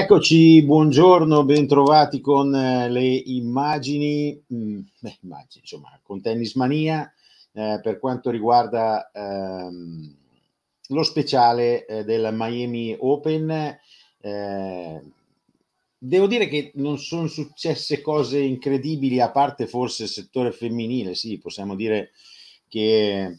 Eccoci, buongiorno, bentrovati con eh, le immagini, mh, mm, beh, immagini insomma, con Tennismania eh, per quanto riguarda ehm, lo speciale eh, del Miami Open. Eh, devo dire che non sono successe cose incredibili, a parte forse il settore femminile, sì, possiamo dire che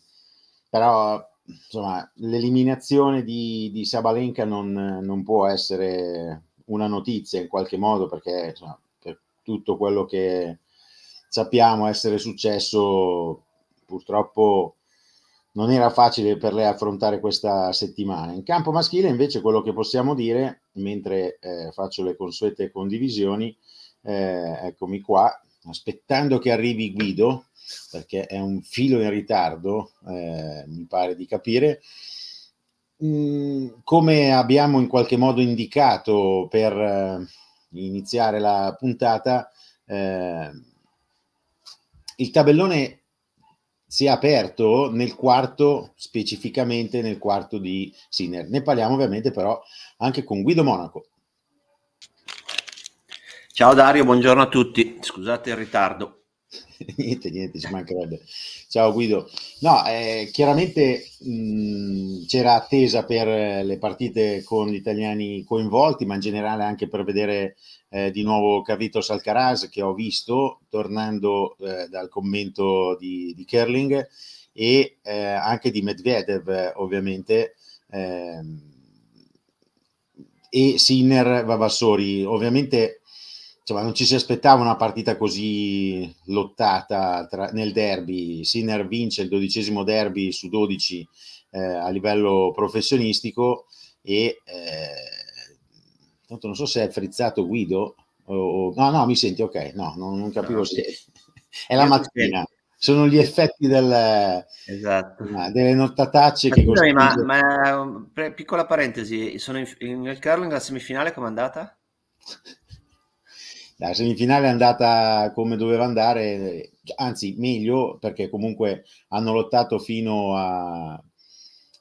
però insomma, l'eliminazione di, di Sabalenka non, non, può essere una notizia in qualche modo, perché cioè, per tutto quello che sappiamo essere successo, purtroppo non era facile per lei affrontare questa settimana. In campo maschile invece quello che possiamo dire, mentre eh, faccio le consuete condivisioni, eh, eccomi qua, aspettando che arrivi Guido, perché è un filo in ritardo, eh, mi pare di capire, Mm, come abbiamo in qualche modo indicato per eh, iniziare la puntata, eh, il tabellone si è aperto nel quarto, specificamente nel quarto di Sinner. Ne parliamo ovviamente però anche con Guido Monaco. Ciao Dario, buongiorno a tutti. Scusate il ritardo. niente, niente, ci mancherebbe. Ciao Guido. No, eh, chiaramente mh, c'era attesa per eh, le partite con gli italiani coinvolti, ma in generale anche per vedere eh, di nuovo Cavitos Alcaraz, che ho visto tornando eh, dal commento di, di Kerling e eh, anche di Medvedev, ovviamente. Ehm, e Sinner Vavassori, ovviamente insomma, non ci si aspettava una partita così lottata tra, nel derby. Sinner vince il dodicesimo derby su 12 eh, a livello professionistico e eh, tanto non so se è frizzato Guido. O, o, no, no, mi senti, ok, no, non, non capivo no, se... Sì. è la mattina sono gli effetti del, esatto. delle nottatacce ma, che scusami, costruisce... ma, ma, piccola parentesi sono in, in, nel curling la semifinale com'è andata? la semifinale è andata come doveva andare, anzi meglio perché comunque hanno lottato fino a,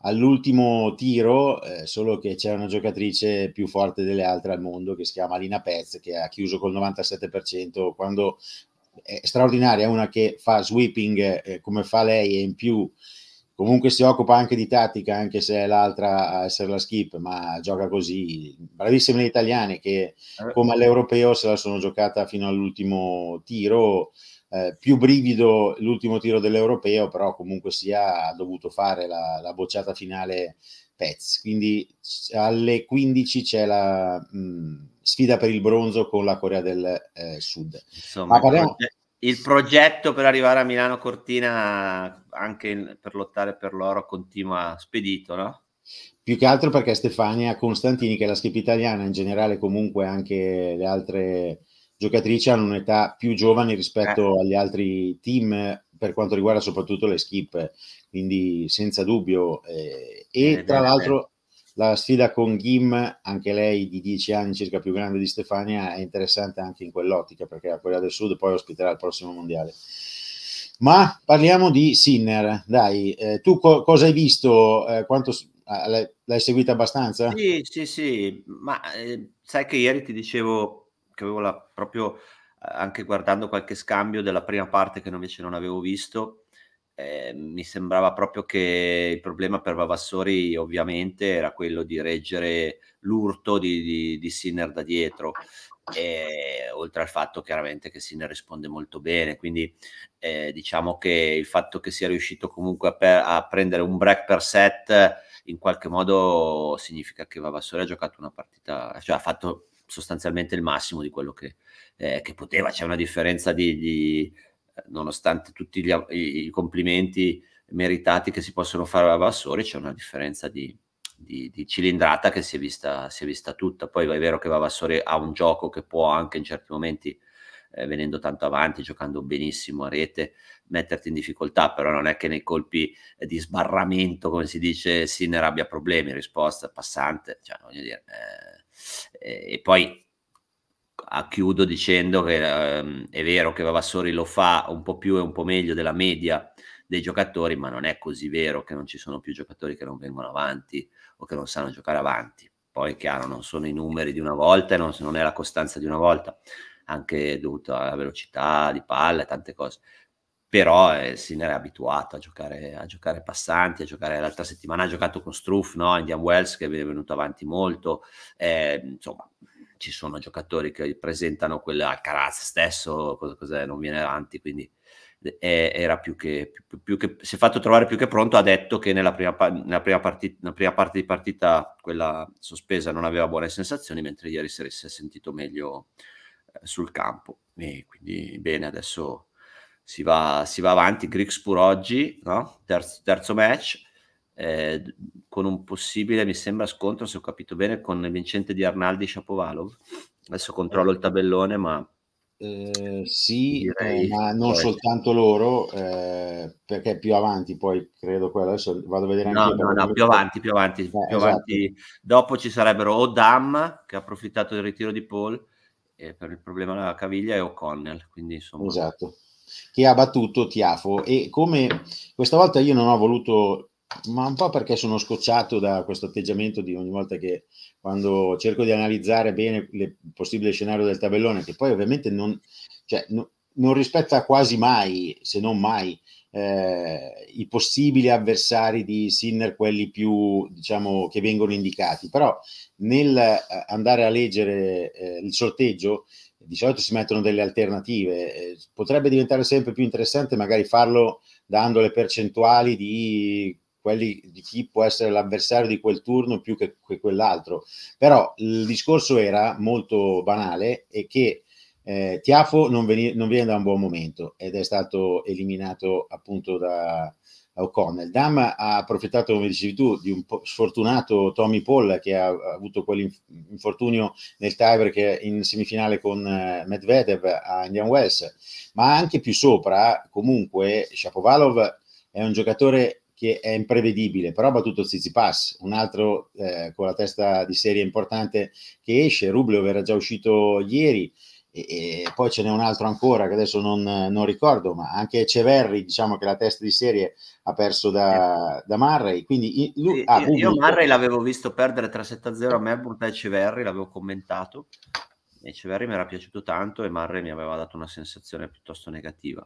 all'ultimo tiro, eh, solo che c'è una giocatrice più forte delle altre al mondo che si chiama Lina Pez che ha chiuso col 97% quando è straordinaria, una che fa sweeping eh, come fa lei e in più comunque si occupa anche di tattica, anche se è l'altra a essere la skip, ma gioca così. Bravissimi gli italiani che eh. come all'europeo se la sono giocata fino all'ultimo tiro, eh, più brivido l'ultimo tiro dell'europeo, però comunque sia ha dovuto fare la, la bocciata finale Pets. Quindi alle 15 c'è la mh, sfida per il bronzo con la Corea del eh, Sud. Insomma, ma parliamo il progetto per arrivare a Milano Cortina anche per lottare per l'oro continua spedito, no? Più che altro perché Stefania Constantini, che è la skip italiana in generale, comunque anche le altre giocatrici hanno un'età più giovane rispetto eh. agli altri team per quanto riguarda soprattutto le skip, quindi senza dubbio. Eh, e eh, tra l'altro la sfida con Gim, anche lei di 10 anni circa più grande di Stefania, è interessante anche in quell'ottica perché la Corea del Sud poi ospiterà il prossimo mondiale. Ma parliamo di Sinner, dai, eh, tu co- cosa hai visto? Eh, quanto, l'hai, l'hai seguita abbastanza? Sì, sì, sì, ma eh, sai che ieri ti dicevo che avevo la, proprio eh, anche guardando qualche scambio della prima parte che invece non avevo visto, eh, mi sembrava proprio che il problema per Vavassori ovviamente era quello di reggere l'urto di, di, di Sinner da dietro e, oltre al fatto chiaramente che Sinner risponde molto bene quindi eh, diciamo che il fatto che sia riuscito comunque a, per, a, prendere un break per set in qualche modo significa che Vavassori ha giocato una partita cioè ha fatto sostanzialmente il massimo di quello che, eh, che poteva c'è una differenza di, di nonostante tutti gli, i complimenti meritati che si possono fare a Vassori, c'è una differenza di, di, di cilindrata che si è, vista, si è, vista, tutta. Poi è vero che Vassori ha un gioco che può anche in certi momenti, eh, venendo tanto avanti, giocando benissimo a rete, metterti in difficoltà, però non è che nei colpi di sbarramento, come si dice, Sinner abbia problemi, risposta passante, cioè, voglio dire... eh, eh e poi chiudo dicendo che ehm, è vero che Vavassori lo fa un po' più e un po' meglio della media dei giocatori, ma non è così vero che non ci sono più giocatori che non vengono avanti o che non sanno giocare avanti. Poi è chiaro, non sono i numeri di una volta e non, non, è la costanza di una volta, anche dovuto alla velocità di palla e tante cose. Però eh, Sinner è abituato a giocare, a giocare passanti, a giocare l'altra settimana ha giocato con Struff, no? Indian Wells che è venuto avanti molto, eh, insomma ci sono giocatori che presentano quella Alcaraz stesso, cosa, cos'è, non viene avanti, quindi eh, è, era più che, più, più che, si è fatto trovare più che pronto, ha detto che nella prima, nella, prima partita, nella prima, parte di partita quella sospesa non aveva buone sensazioni, mentre ieri si è sentito meglio eh, sul campo. E quindi bene, adesso si va, si va avanti, Grigspur oggi, no? terzo, terzo match, eh, con un possibile, mi sembra, scontro, se ho capito bene, con vincente di Arnaldi Shapovalov. Adesso controllo il tabellone, ma... Eh, sì, direi... Eh, ma non poi... soltanto loro, eh, perché più avanti poi credo quello, adesso vado a vedere anche... No, no, no, più avanti, più avanti, più esatto. avanti. Dopo ci sarebbero Odam, che ha approfittato del ritiro di Paul, per il problema della caviglia, e O'Connell, quindi insomma... Esatto che ha battuto Tiafo e come questa volta io non ho voluto ma un po' perché sono scocciato da questo atteggiamento di ogni volta che quando cerco di analizzare bene il possibile scenario del tabellone, che poi ovviamente non, cioè, no, non rispetta quasi mai, se non mai, eh, i possibili avversari di Sinner, quelli più diciamo che vengono indicati. Però nel eh, andare a leggere eh, il sorteggio di solito si mettono delle alternative. Eh, potrebbe diventare sempre più interessante magari farlo dando le percentuali di quelli di chi può essere l'avversario di quel turno più che, che quell'altro. Però il discorso era molto banale e che eh, Tiafo non, veni, non, viene da un buon momento ed è stato eliminato appunto da, da O'Connell. Dam ha approfittato, come dicevi tu, di un sfortunato Tommy Paul che ha, ha avuto quell'infortunio nel tiebreak in semifinale con eh, Medvedev a Indian Wells, ma anche più sopra, comunque, Shapovalov è un giocatore che è imprevedibile, però ha battuto Tsitsipas, un altro eh, con la testa di serie importante che esce, Rublev era già uscito ieri, e, e poi ce n'è un altro ancora che adesso non, non, ricordo, ma anche Ceverri, diciamo che la testa di serie ha perso da, da Marray. Quindi, lui, ah, io, io Marray l'avevo visto perdere 3-7-0 a Melbourne e Ceverri, l'avevo commentato, e Ceverri mi era piaciuto tanto e Marray mi aveva dato una sensazione piuttosto negativa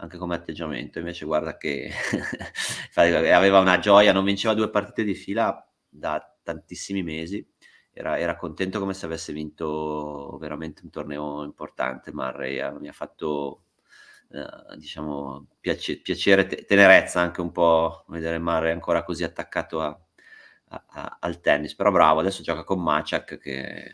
anche come atteggiamento. Invece, guarda che aveva una gioia, non vinceva due partite di fila da tantissimi mesi. Era, era contento come se avesse vinto veramente un torneo importante. Murray mi ha fatto eh, diciamo piace, piacere, tenerezza anche un po' vedere Mare ancora così attaccato a, a, a, al tennis. Però bravo, adesso gioca con Maciak che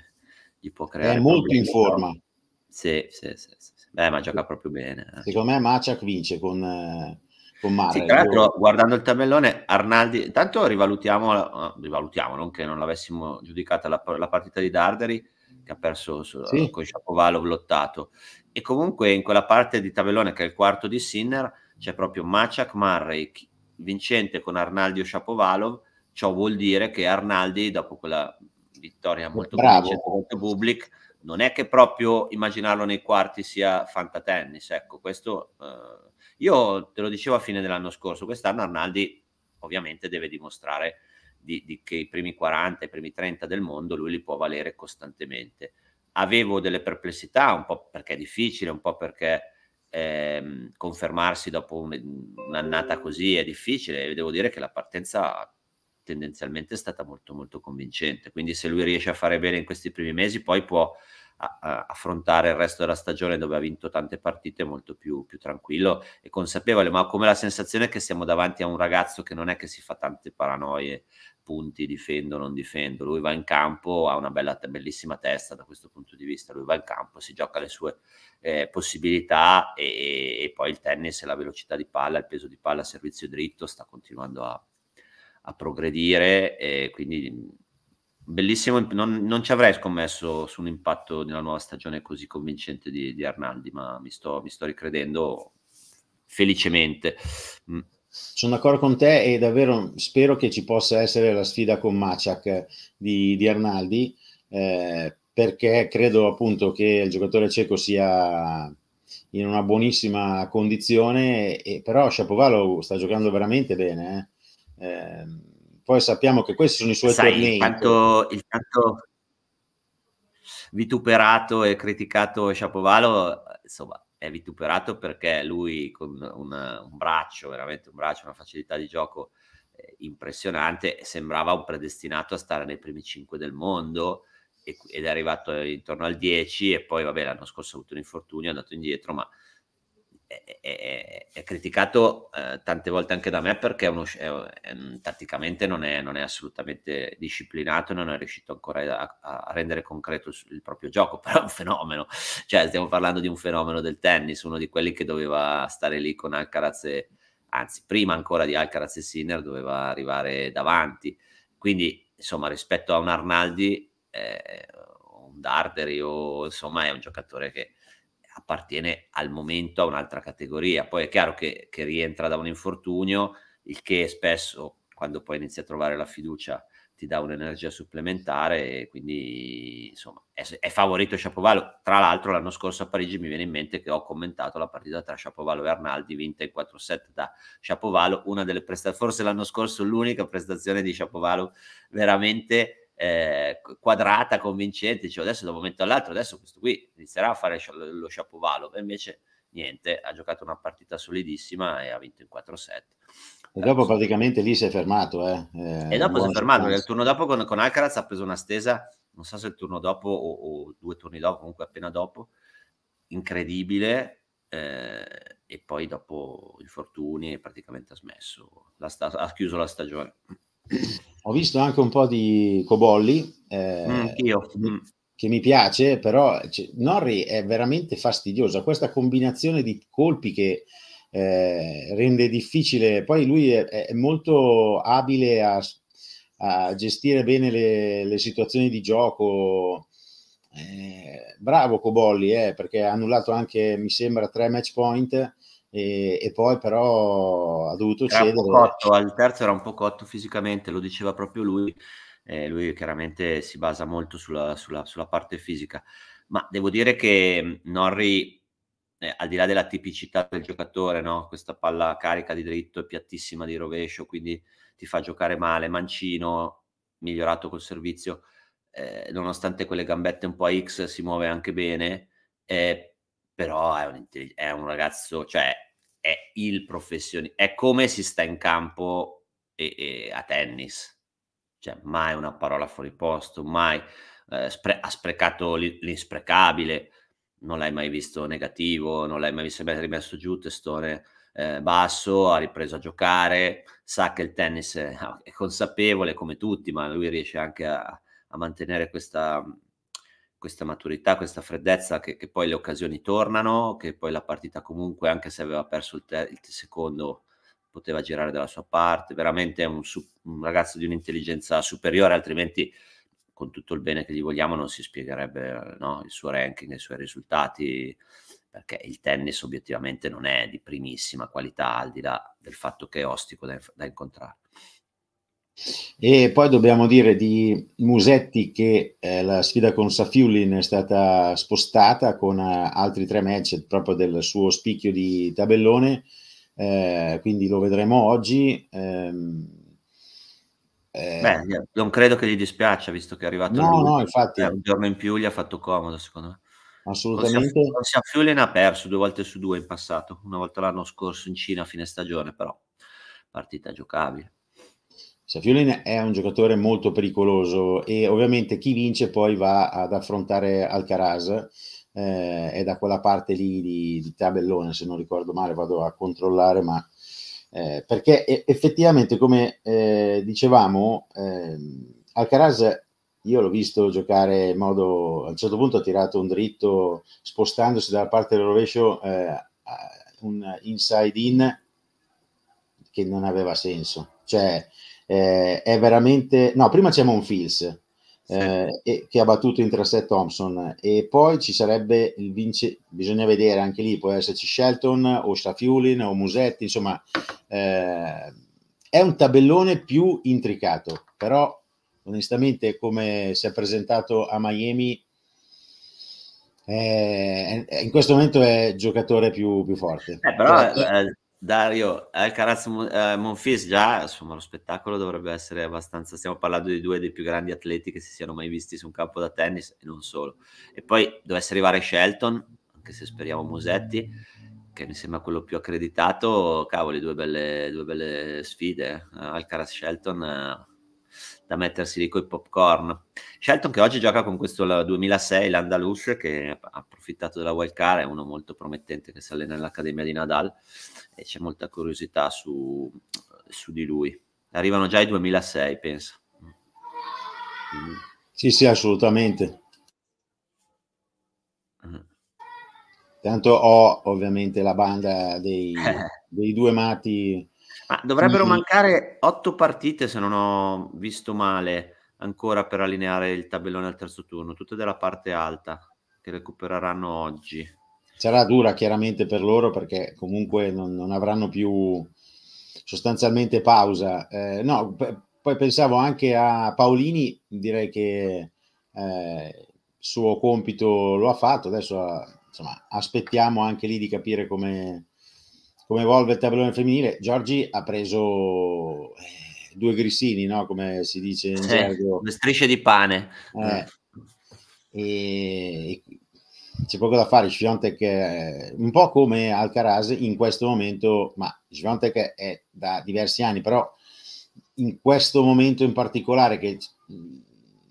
gli può creare. È molto problemi, in forma. Sì, sì, sì. sì. Beh, ma gioca proprio bene. Eh. Secondo me Maciak vince con, eh, con Mare. Sì, tra l'altro, guardando il tabellone, Arnaldi, intanto rivalutiamo, eh, rivalutiamo non che non l'avessimo giudicata la, la partita di Darderi, che ha perso su, sì. con Shapovalov lottato. E comunque in quella parte di tabellone, che è il quarto di Sinner, c'è proprio Maciak Murray, vincente con Arnaldi o Sciapovalov. Ciò vuol dire che Arnaldi, dopo quella vittoria molto Bravo. vincente contro Bublik, non è che proprio immaginarlo nei quarti sia fantatennis, ecco, questo eh, io te lo dicevo a fine dell'anno scorso, quest'anno Arnaldi ovviamente deve dimostrare di, di che i primi 40, i primi 30 del mondo lui li può valere costantemente. Avevo delle perplessità, un po' perché è difficile, un po' perché eh, confermarsi dopo un, un'annata così è difficile e devo dire che la partenza tendenzialmente è stata molto molto convincente, quindi se lui riesce a fare bene in questi primi mesi poi può a, a affrontare il resto della stagione dove ha vinto tante partite molto più, più, tranquillo e consapevole, ma ho come la sensazione che siamo davanti a un ragazzo che non è che si fa tante paranoie, punti, difendo, non difendo, lui va in campo, ha una bella, bellissima testa da questo punto di vista, lui va in campo, si gioca le sue eh, possibilità e, e, poi il tennis, la velocità di palla, il peso di palla, servizio dritto, sta continuando a, a progredire e quindi bellissimo, non, non, ci avrei scommesso su un impatto di una nuova stagione così convincente di, di Arnaldi, ma mi sto, mi sto ricredendo felicemente. Mm. Sono d'accordo con te e davvero spero che ci possa essere la sfida con Maciak di, di Arnaldi, eh, perché credo appunto che il giocatore cieco sia in una buonissima condizione, e, però Sciapovalo sta giocando veramente bene. Eh. Ehm, poi sappiamo che questi sono i suoi Sai, tornei. Il fatto, il fatto vituperato e criticato Sciapovalo, insomma, è vituperato perché lui con una, un braccio, veramente un braccio, una facilità di gioco eh, impressionante, sembrava un predestinato a stare nei primi 5 del mondo ed è arrivato intorno al 10 e poi vabbè l'anno scorso ha avuto un infortunio, è andato indietro, ma è, è, è criticato eh, tante volte anche da me perché uno, mm, tatticamente non, non è, assolutamente disciplinato, non è riuscito ancora a, a, rendere concreto il proprio gioco, però è un fenomeno, cioè stiamo parlando di un fenomeno del tennis, uno di quelli che doveva stare lì con Alcaraz e, anzi prima ancora di Alcaraz e Sinner doveva arrivare davanti, quindi insomma rispetto a un Arnaldi... Eh, un Darderi o insomma è un giocatore che appartiene al momento a un'altra categoria. Poi è chiaro che, che, rientra da un infortunio, il che spesso, quando poi inizi a trovare la fiducia, ti dà un'energia supplementare e quindi insomma è, è favorito Sciapovalo. Tra l'altro l'anno scorso a Parigi mi viene in mente che ho commentato la partita tra Sciapovalo e Arnaldi, vinta in 4-7 da Sciapovalo, una delle prestazioni, forse l'anno scorso l'unica prestazione di Sciapovalo veramente eh, quadrata, convincente, dicevo adesso da un momento all'altro, adesso questo qui inizierà a fare lo sciapovalo, e invece niente, ha giocato una partita solidissima e ha vinto in 4-7. E dopo praticamente lì si è fermato. Eh. eh e dopo si è fermato, perché il turno dopo con, con, Alcaraz ha preso una stesa, non so se il turno dopo o, o due turni dopo, comunque appena dopo, incredibile, eh, e poi dopo infortuni praticamente ha smesso, la sta- ha chiuso la stagione. Ho visto anche un po' di Cobolli, eh, mm, mm. che mi piace, però cioè, Norri è veramente fastidiosa. Questa combinazione di colpi che eh, rende difficile, poi lui è, è molto abile a, a gestire bene le, le, situazioni di gioco. Eh, bravo Cobolli, eh, perché ha annullato anche, mi sembra, tre match point e, e, poi però ha dovuto era cedere. Cotto, al terzo era un po' cotto fisicamente, lo diceva proprio lui. Eh, lui chiaramente si basa molto sulla, sulla, sulla, parte fisica, ma devo dire che mm, Norri, eh, al di là della tipicità del giocatore, no? questa palla carica di dritto e piattissima di rovescio, quindi ti fa giocare male, mancino, migliorato col servizio, eh, nonostante quelle gambette un po' a X si muove anche bene, eh, però è un, è un ragazzo, cioè è il professionista, è come si sta in campo e, e a tennis, cioè mai una parola fuori posto, mai eh, spre- ha sprecato l'insprecabile, non l'hai mai visto negativo, non l'hai mai visto rimesso giù testone eh, basso, ha ripreso a giocare, sa che il tennis è, è consapevole come tutti, ma lui riesce anche a, a mantenere questa questa maturità, questa freddezza che, che, poi le occasioni tornano, che poi la partita comunque, anche se aveva perso il, te- il secondo, poteva girare dalla sua parte. Veramente è un, su- un, ragazzo di un'intelligenza superiore, altrimenti con tutto il bene che gli vogliamo non si spiegherebbe no, il suo ranking, i suoi risultati, perché il tennis obiettivamente non è di primissima qualità, al di là del fatto che è ostico da, da incontrare. E poi dobbiamo dire di Musetti che eh, la sfida con Safiulin è stata spostata con eh, altri tre match proprio del suo spicchio di tabellone, eh, quindi lo vedremo oggi. Ehm, eh, Beh, non credo che gli dispiaccia visto che è arrivato no, no, infatti. Eh, un giorno in più gli ha fatto comodo secondo me. Assolutamente. Safiulin ha perso due volte su due in passato, una volta l'anno scorso in Cina a fine stagione però, partita giocabile. Safiolin cioè, è un giocatore molto pericoloso e ovviamente chi vince poi va ad affrontare Alcaraz, eh, è da quella parte lì di, di, tabellone, se non ricordo male, vado a controllare, ma eh, perché effettivamente, come eh, dicevamo, ehm, Alcaraz io l'ho visto giocare in modo, a un certo punto ha tirato un dritto spostandosi dalla parte del rovescio, eh, un inside in che non aveva senso. Cioè, eh, è veramente... No, prima c'è Monfils, eh, e, che ha battuto in 3-7 Thompson e poi ci sarebbe il vince bisogna vedere anche lì può esserci Shelton o Safiulin o Musetti insomma eh, è un tabellone più intricato però onestamente come si è presentato a Miami eh, in questo momento è il giocatore più, più forte eh, però, eh, eh, Dario Alcaraz eh, Monfis già, insomma, lo spettacolo dovrebbe essere abbastanza. Stiamo parlando di due dei più grandi atleti che si siano mai visti su un campo da tennis e non solo. E poi dovesse arrivare Shelton, anche se speriamo Musetti, che mi sembra quello più accreditato. Cavoli, due belle, due belle sfide. Eh. Alcaraz Shelton eh, da mettersi lì coi popcorn. Shelton che oggi gioca con questo 2006 l'Andalus, che ha approfittato della wild card, è uno molto promettente che si allena all'Accademia di Nadal e c'è molta curiosità su, su di lui. Arrivano già i 2006, penso. Mm. Sì, sì, assolutamente. Mm. Tanto ho ovviamente la banda dei, dei due mati. Ma dovrebbero mancare otto partite, se non ho visto male, ancora per allineare il tabellone al terzo turno, tutte della parte alta che recupereranno oggi. Sarà dura chiaramente per loro perché comunque non, non avranno più sostanzialmente pausa. Eh, no, p- poi pensavo anche a Paolini, direi che eh, il suo compito lo ha fatto, adesso insomma, aspettiamo anche lì di capire come, come evolve il tabellone femminile. Giorgi ha preso eh, due grissini, no? come si dice in eh, gergo. Due strisce di pane. Eh, e, c'è poco da fare. Sviontek è un po' come Alcaraz in questo momento, ma Sviontek è da diversi anni, però in questo momento in particolare che il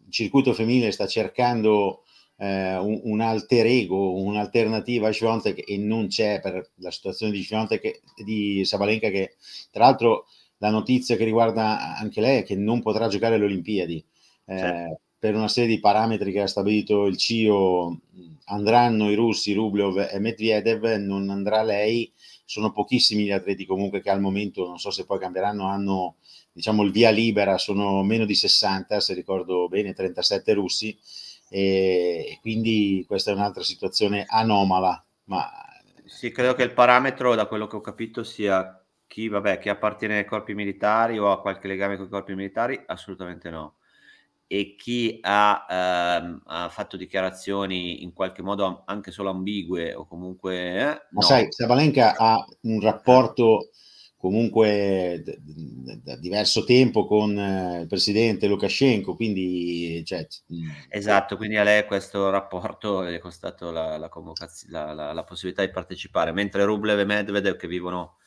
circuito femminile sta cercando eh, un, un, alter ego, un'alternativa a Sviontek e non c'è per la situazione di Sviontek di Sabalenka che tra l'altro la notizia che riguarda anche lei è che non potrà giocare alle Olimpiadi. Eh, certo per una serie di parametri che ha stabilito il CIO andranno i russi, Rublev e Medvedev, non andrà lei, sono pochissimi gli atleti comunque che al momento, non so se poi cambieranno, hanno diciamo il via libera, sono meno di 60 se ricordo bene, 37 russi e quindi questa è un'altra situazione anomala. Ma... Sì, credo che il parametro da quello che ho capito sia chi, vabbè, chi appartiene ai corpi militari o ha qualche legame con i corpi militari, assolutamente no e chi ha, ehm, ha, fatto dichiarazioni in qualche modo anche solo ambigue o comunque... Eh, no. Ma sai, Sabalenka ha un rapporto comunque da diverso tempo con eh, il presidente Lukashenko, quindi... Cioè, mm. esatto, quindi a lei questo rapporto le è costato la, la, la, la possibilità di partecipare, mentre Rublev e Medvedev che vivono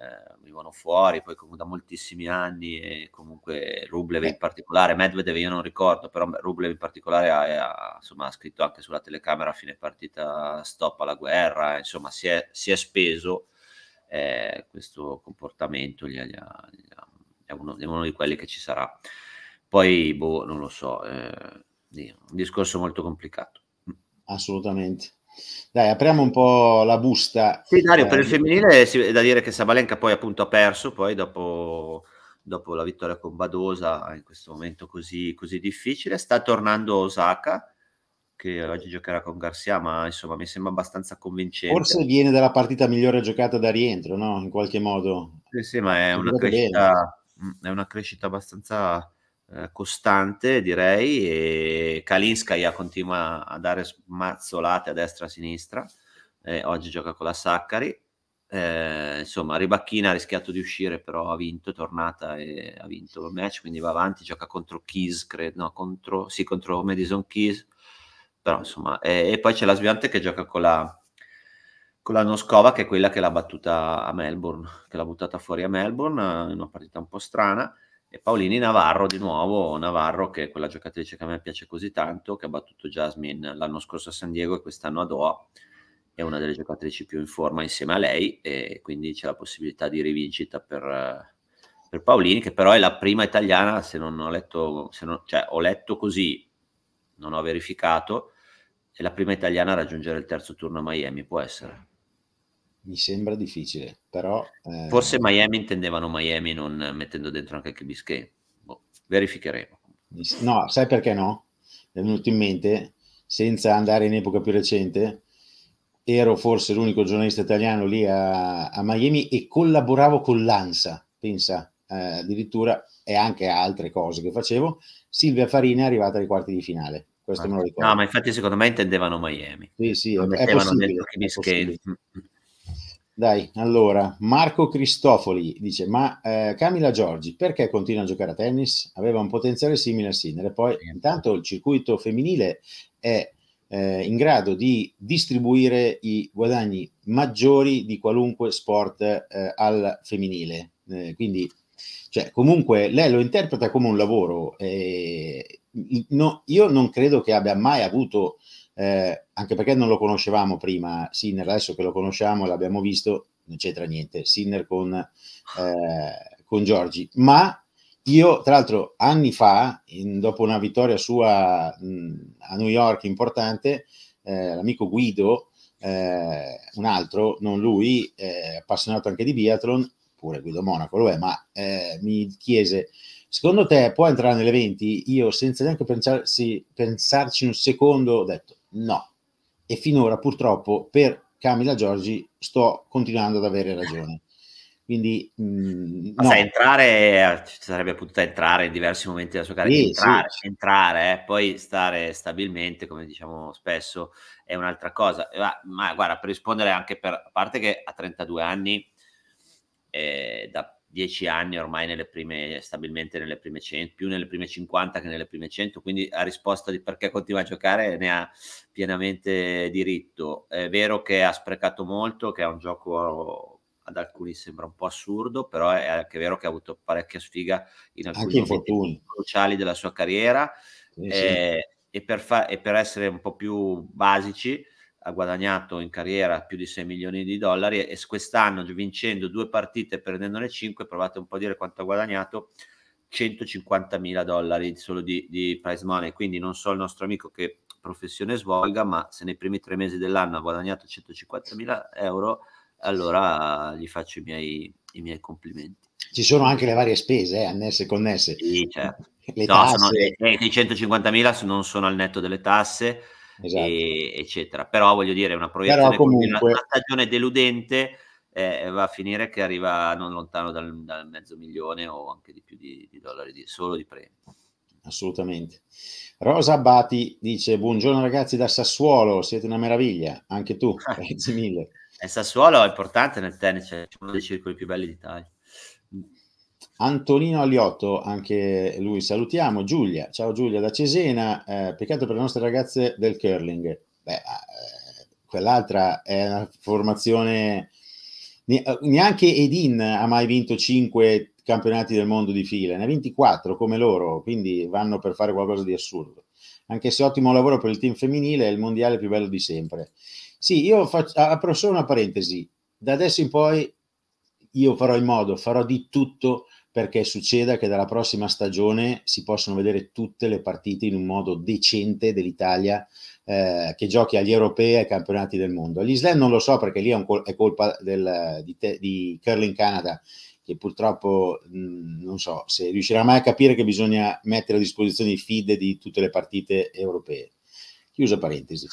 eh, vivono fuori, poi da moltissimi anni e comunque Rublev in particolare, Medvedev io non ricordo, però Rublev in particolare ha, ha, insomma, ha scritto anche sulla telecamera a fine partita stop alla guerra, insomma si è, si è speso eh, questo comportamento, gli, gli, gli, è, uno, è, uno, di quelli che ci sarà. Poi, boh, non lo so, eh, un discorso molto complicato. Assolutamente. Dai, apriamo un po' la busta. Sì, Dario, per il ehm, femminile è da dire che Sabalenka poi appunto ha perso, poi dopo, dopo la vittoria con Badosa in questo momento così, così difficile, sta tornando Osaka, che oggi giocherà con Garcia, ma insomma mi sembra abbastanza convincente. Forse viene dalla partita migliore giocata da rientro, no? In qualche modo. Sì, sì, ma è, una crescita, mm, è una crescita, abbastanza eh, costante direi e Kalinskaya continua a dare smazzolate a destra e a sinistra eh, oggi gioca con la Saccari eh, insomma Ribacchina ha rischiato di uscire però ha vinto, è tornata e ha vinto il match quindi va avanti, gioca contro Keys credo, no contro, sì contro Madison Keys però insomma eh, e poi c'è la Sviante che gioca con la con la Noscova che è quella che l'ha battuta a Melbourne che l'ha buttata fuori a Melbourne una partita un po' strana e Paolini Navarro di nuovo, Navarro che è quella giocatrice che a me piace così tanto, che ha battuto Jasmine l'anno scorso a San Diego e quest'anno a Doha, è una delle giocatrici più in forma insieme a lei e quindi c'è la possibilità di rivincita per, per Paolini, che però è la prima italiana, se non ho letto, non, cioè ho letto così, non ho verificato, è la prima italiana a raggiungere il terzo turno a Miami, può essere. Mi sembra difficile, però... Eh... Forse Miami intendevano Miami non mettendo dentro anche che Biscay. Boh, verificheremo. No, sai perché no? è venuto in mente, senza andare in epoca più recente, ero forse l'unico giornalista italiano lì a, a Miami e collaboravo con l'ANSA, pensa, eh, addirittura, e anche altre cose che facevo. Silvia Farina è arrivata ai quarti di finale. Questo ah, me lo ricordo. No, ma infatti secondo me intendevano Miami. Sì, sì, non è, È possibile. Dai, allora, Marco Cristofoli dice, ma eh, Camila Giorgi perché continua a giocare a tennis? Aveva un potenziale simile a Sinner. Poi intanto il circuito femminile è eh, in grado di distribuire i guadagni maggiori di qualunque sport eh, al femminile. Eh, quindi, cioè, comunque, lei lo interpreta come un lavoro. Eh, no, io non credo che abbia mai avuto eh, anche perché non lo conoscevamo prima Sinner, adesso che lo conosciamo, e l'abbiamo visto, non c'entra niente, Sinner con, eh, con Giorgi, ma io, tra l'altro, anni fa, in, dopo una vittoria sua mh, a New York importante, eh, l'amico Guido, eh, un altro, non lui, eh, appassionato anche di biathlon, pure Guido Monaco lo è, ma eh, mi chiese, secondo te può entrare nelle 20? Io, senza neanche pensarci un secondo, ho detto, No. E finora purtroppo per Camila Giorgi sto continuando ad avere ragione. Quindi, mh, mm, no. sai, entrare, ci sarebbe potuta entrare in diversi momenti da giocare, sì, entrare, sì. entrare eh, poi stare stabilmente, come diciamo spesso, è un'altra cosa. Ma, eh, ma guarda, per rispondere anche per, a parte che a 32 anni, eh, da dieci anni ormai nelle prime, stabilmente nelle prime 100, più nelle prime 50 che nelle prime 100, quindi a risposta di perché continua a giocare ne ha pienamente diritto. È vero che ha sprecato molto, che è un gioco ad alcuni sembra un po' assurdo, però è anche vero che ha avuto parecchia sfiga in alcuni momenti cruciali della sua carriera. Sì, sì. Eh, e, per fa- e per essere un po' più basici, ha guadagnato in carriera più di 6 milioni di dollari e quest'anno vincendo due partite e le 5, provate un po' a dire quanto ha guadagnato, 150 mila dollari solo di, di prize money, quindi non so il nostro amico che professione svolga, ma se nei primi tre mesi dell'anno ha guadagnato 150 mila euro, allora gli faccio i miei, i miei complimenti ci sono anche le varie spese eh, annesse e connesse. Sì, certo. le no, tasse. Sono, eh, i 150.000 non sono al netto delle tasse, esatto. e, eccetera. Però voglio dire, una proiezione comunque... una, una stagione deludente eh, va a finire che arriva non lontano dal, dal mezzo milione o anche di più di, di dollari di, solo di premi. Assolutamente. Rosa Abati dice: Buongiorno ragazzi da Sassuolo, siete una meraviglia, anche tu, grazie mille. Eh, Sassuolo è importante nel tennis, è uno dei circoli più belli d'Italia. Antonino Aliotto, anche lui salutiamo, Giulia, ciao Giulia da Cesena, eh, peccato per le nostre ragazze del curling, Beh, eh, quell'altra è una formazione, eh, neanche Edin ha mai vinto 5 campionati del mondo di fila, ne ha 24 come loro, quindi vanno per fare qualcosa di assurdo, anche se ottimo lavoro per il team femminile, è il mondiale più bello di sempre. Sì, io faccio, ah, apro solo una parentesi, da adesso in poi io farò in modo, farò di tutto perché succeda che dalla prossima stagione si possano vedere tutte le partite in un modo decente dell'Italia eh, che giochi agli europei e ai campionati del mondo. Gli Island non lo so perché lì è, col- è colpa del, di, te- di Curling Canada che purtroppo mh, non so se riuscirà mai a capire che bisogna mettere a disposizione i feed di tutte le partite europee. Chiusa parentesi.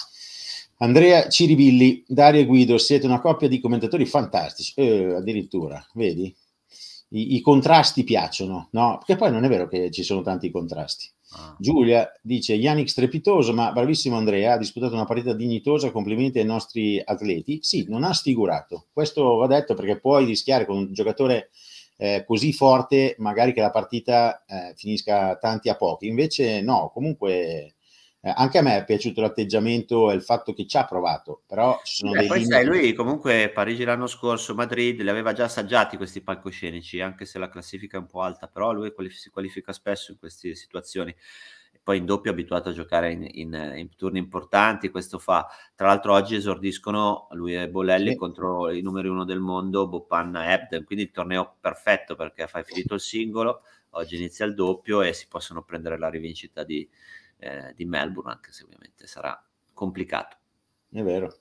Andrea Ciribilli, Dario e Guido, siete una coppia di commentatori fantastici, eh, addirittura, vedi? i, i contrasti piacciono, no? Perché poi non è vero che ci sono tanti contrasti. Ah. Giulia dice: Yannick strepitoso, ma bravissimo Andrea. Ha disputato una partita dignitosa. Complimenti ai nostri atleti. Sì, non ha sfigurato. Questo va detto perché puoi rischiare con un giocatore eh, così forte, magari che la partita eh, finisca tanti a pochi. Invece, no, comunque eh, anche a me è piaciuto l'atteggiamento e il fatto che ci ha provato, però ci sono eh, dei poi sai, lui comunque Parigi l'anno scorso, Madrid, li aveva già assaggiati questi palcoscenici, anche se la classifica è un po' alta, però lui qualif- si qualifica spesso in queste situazioni poi in doppio abituato a giocare in, in, in, turni importanti, questo fa. Tra l'altro oggi esordiscono lui e Bolelli sì. contro i numeri uno del mondo, Bopanna e Ebden, quindi il torneo perfetto perché fai finito il singolo, oggi inizia il doppio e si possono prendere la rivincita di, eh, di Melbourne, anche se ovviamente sarà complicato. È vero.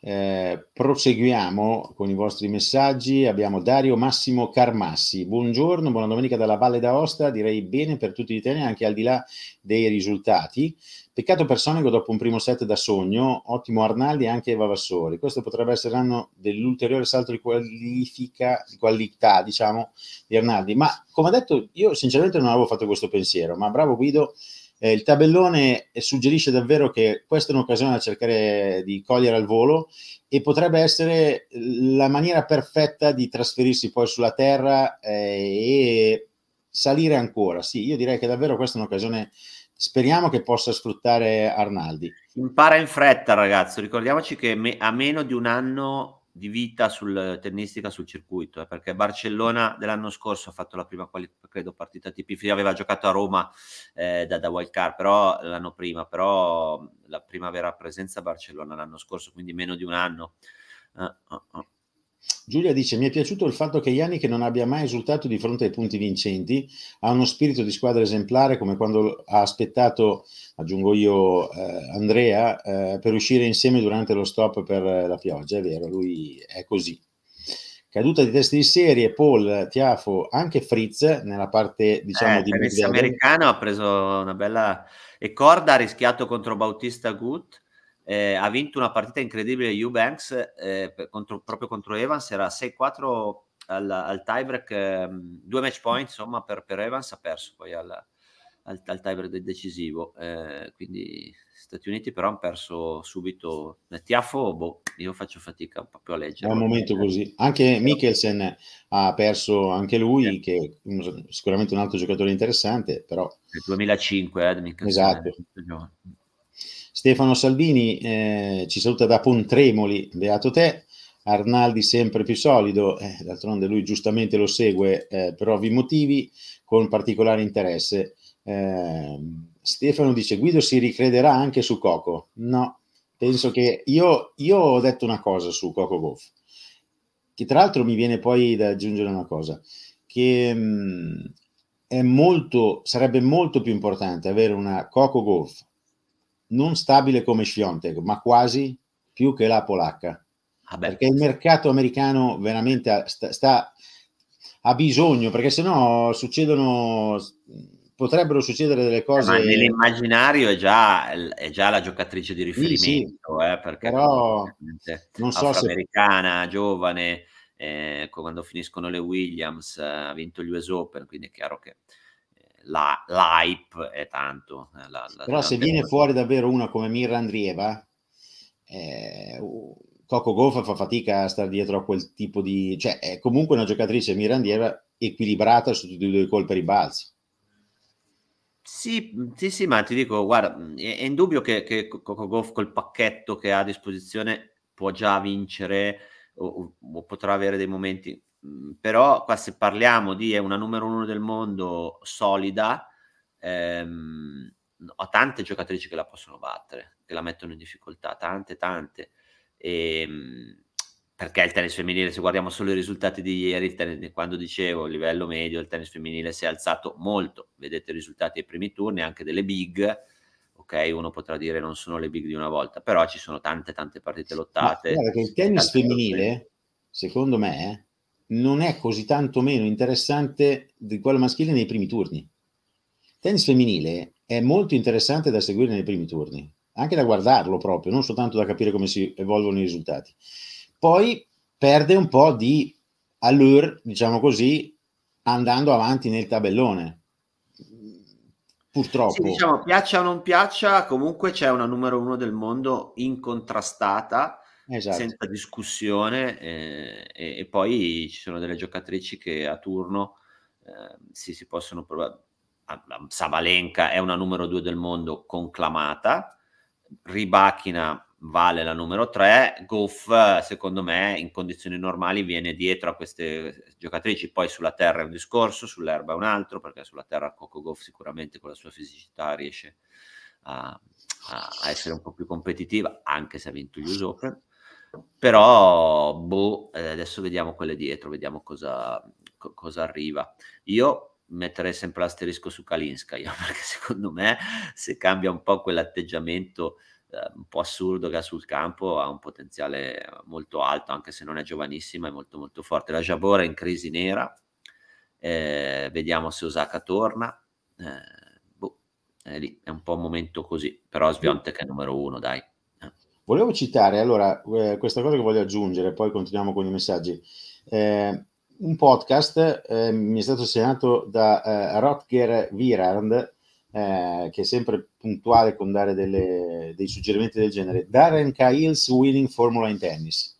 Eh, proseguiamo con i vostri messaggi. Abbiamo Dario Massimo Carmassi. Buongiorno, buona domenica dalla Valle d'Aosta. Direi bene per tutti gli italiani, anche al di là dei risultati. Peccato personico dopo un primo set da sogno. Ottimo Arnaldi e anche Vavassori. Questo potrebbe essere l'anno dell'ulteriore salto di qualifica, di qualità, diciamo, di Arnaldi. Ma come ha detto, io sinceramente non avevo fatto questo pensiero. Ma bravo Guido eh, il tabellone suggerisce davvero che questa è un'occasione da cercare di cogliere al volo e potrebbe essere la maniera perfetta di trasferirsi poi sulla terra eh, e salire ancora. Sì, io direi che davvero questa è un'occasione speriamo che possa sfruttare Arnaldi. Impara in fretta, ragazzi. Ricordiamoci che me- a meno di un anno di vita sul, tennistica sul circuito, eh, perché Barcellona dell'anno scorso ha fatto la prima quali, credo, partita TP aveva giocato a Roma eh, da, da wild card, però l'anno prima, però la prima vera presenza a Barcellona l'anno scorso, quindi meno di un anno. Uh, uh, uh. Giulia dice: Mi è piaciuto il fatto che Yannick non abbia mai esultato di fronte ai punti vincenti, ha uno spirito di squadra esemplare come quando ha aspettato, aggiungo io, eh, Andrea eh, per uscire insieme durante lo stop per la pioggia. È vero, lui è così. Caduta di testi di serie, Paul, Tiafo, anche Fritz nella parte diciamo eh, di americano ha preso una bella e Corda ha rischiato contro Bautista Gut eh, ha vinto una partita incredibile Eubanks eh, contro, proprio contro Evans, era 6-4 al, al tiebreak, eh, due match point insomma per, per, Evans, ha perso poi al, al, al tiebreak decisivo, eh, quindi Stati Uniti però hanno perso subito Tiafo, boh, io faccio fatica proprio a leggere. È un momento eh. così, anche Mikkelsen ha perso anche lui, che è mm, sicuramente un altro giocatore interessante, però... Nel 2005, eh, Mikkelsen. Esatto. Eh, Stefano Salvini eh, ci saluta da Pontremoli, beato te. Arnaldi sempre più solido, eh, d'altronde lui giustamente lo segue eh, per ovvi motivi, con particolare interesse. Ehm, Stefano dice Guido si ricrederà anche su Coco. No, penso che io, io ho detto una cosa su Coco Golf, che tra l'altro mi viene poi da aggiungere una cosa, che mh, mm, molto, sarebbe molto più importante avere una Coco Golf non stabile come Świątek, ma quasi più che la polacca. Ah perché il mercato americano veramente sta, sta, ha bisogno, perché sennò succedono, potrebbero succedere delle eh, cose... Ma nell'immaginario è già, è già la giocatrice di riferimento, sì, sì. Eh, perché però non so se... americana, giovane, eh, quando finiscono le Williams, ha vinto gli US Open, quindi è chiaro che la, l'hype è tanto. Eh, la, la, Però se viene cose. fuori davvero una come Mirra Andrieva, eh, Coco Goff fa fatica a stare dietro a quel tipo di... cioè è comunque una giocatrice Mirra Andrieva equilibrata su tutti e due i colpi ribalzi. Sì, sì, sì, ma ti dico, guarda, è, è indubbio che, che Coco Goff col pacchetto che ha a disposizione può già vincere o, o potrà avere dei momenti Mhmm, però qua se parliamo di una numero uno del mondo solida, ehm, ho tante giocatrici che la possono battere, che la mettono in difficoltà, tante, tante. E, ehm, perché il tennis femminile, se guardiamo solo i risultati di ieri, tennis, quando dicevo livello medio, il tennis femminile si è alzato molto, vedete i risultati ai primi turni, anche delle big, ok, uno potrà dire non sono le big di una volta, però ci sono tante tante partite lottate. Ma, guarda che il tennis femminile, secondo me, non è così tanto meno interessante di quello maschile nei primi turni. Tennis femminile è molto interessante da seguire nei primi turni, anche da guardarlo proprio, non soltanto da capire come si evolvono i risultati. Poi perde un po' di allure, diciamo così, andando avanti nel tabellone. Purtroppo. Sì, diciamo, piaccia o non piaccia, comunque c'è una numero uno del mondo incontrastata esatto. senza discussione eh, e, e, poi ci sono delle giocatrici che a turno eh, si, si, possono provare. Savalenka è una numero due del mondo conclamata, Ribachina vale la numero 3, Goff secondo me in condizioni normali viene dietro a queste giocatrici, poi sulla terra è un discorso, sull'erba è un altro, perché sulla terra Coco Goff sicuramente con la sua fisicità riesce a, a, essere un po' più competitiva, anche se ha vinto gli US Open però boh, eh, adesso vediamo quelle dietro, vediamo cosa, co- cosa arriva. Io metterei sempre l'asterisco su Kalinska, io, perché secondo me se cambia un po' quell'atteggiamento eh, un po' assurdo che ha sul campo, ha un potenziale molto alto, anche se non è giovanissima, è molto molto forte. La Jabora è in crisi nera, eh, vediamo se Osaka torna, eh, boh, è lì, è un po' un momento così, però Sviontek è numero uno, dai. Volevo citare, allora, eh, questa cosa che voglio aggiungere, poi continuiamo con i messaggi. Eh, un podcast eh, mi è stato segnato da eh, Rotger Virand, eh, che è sempre puntuale con dare delle, dei suggerimenti del genere, Darren Cahill's Winning Formula in Tennis.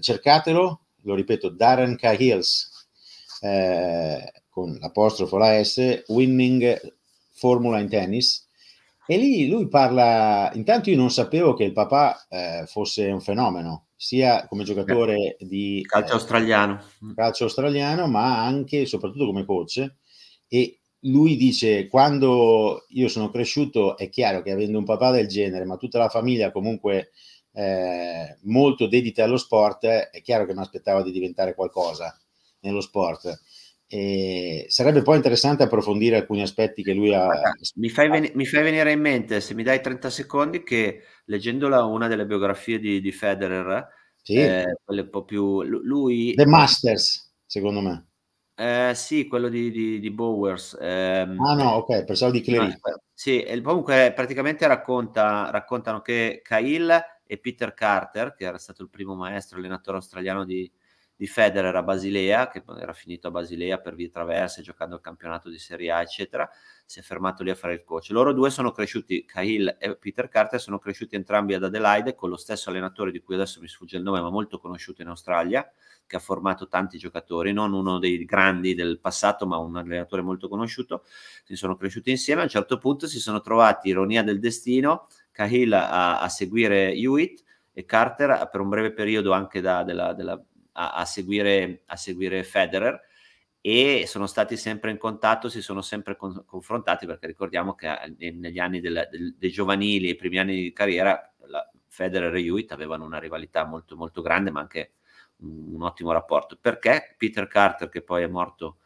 cercatelo, lo ripeto, Darren Cahill's, eh, con l'apostrofo la S, Winning Formula in Tennis, e lì lui parla, intanto io non sapevo che il papà eh, fosse un fenomeno, sia come eh, giocatore di calcio eh, australiano, mm. calcio australiano ma anche e soprattutto come coach. E lui dice, quando io sono cresciuto, è chiaro che avendo un papà del genere, ma tutta la famiglia comunque eh, molto dedita allo sport, è chiaro che mi aspettavo di diventare qualcosa nello sport e sarebbe poi interessante approfondire alcuni aspetti che lui ha. Mi fai, ven- mi fai, venire in mente, se mi dai 30 secondi, che leggendola una delle biografie di, di Federer, sì. eh, quelle un po' più. Lui, The Masters, secondo me. Eh, sì, quello di, di, di Bowers. Ehm, ah no, ok, pensavo di Cleary. No, eh, sì, comunque praticamente racconta, raccontano che Cahill e Peter Carter, che era stato il primo maestro allenatore australiano di, di Federer a Basilea, che era finito a Basilea per vie traverse, giocando il campionato di Serie A, eccetera, si è fermato lì a fare il coach. Loro due sono cresciuti, Cahill e Peter Carter, sono cresciuti entrambi ad Adelaide con lo stesso allenatore di cui adesso mi sfugge il nome, ma molto conosciuto in Australia, che ha formato tanti giocatori, non uno dei grandi del passato, ma un allenatore molto conosciuto. Si sono cresciuti insieme, a un certo punto si sono trovati, ironia del destino, Cahill a, a seguire Hewitt e Carter per un breve periodo anche da, della, della a, a, seguire, a seguire Federer e sono stati sempre in contatto, si sono sempre con, confrontati perché ricordiamo che eh, negli anni della, del, dei giovanili, i primi anni di carriera, la, Federer e Hewitt avevano una rivalità molto molto grande ma anche un, un ottimo rapporto perché Peter Carter che poi è morto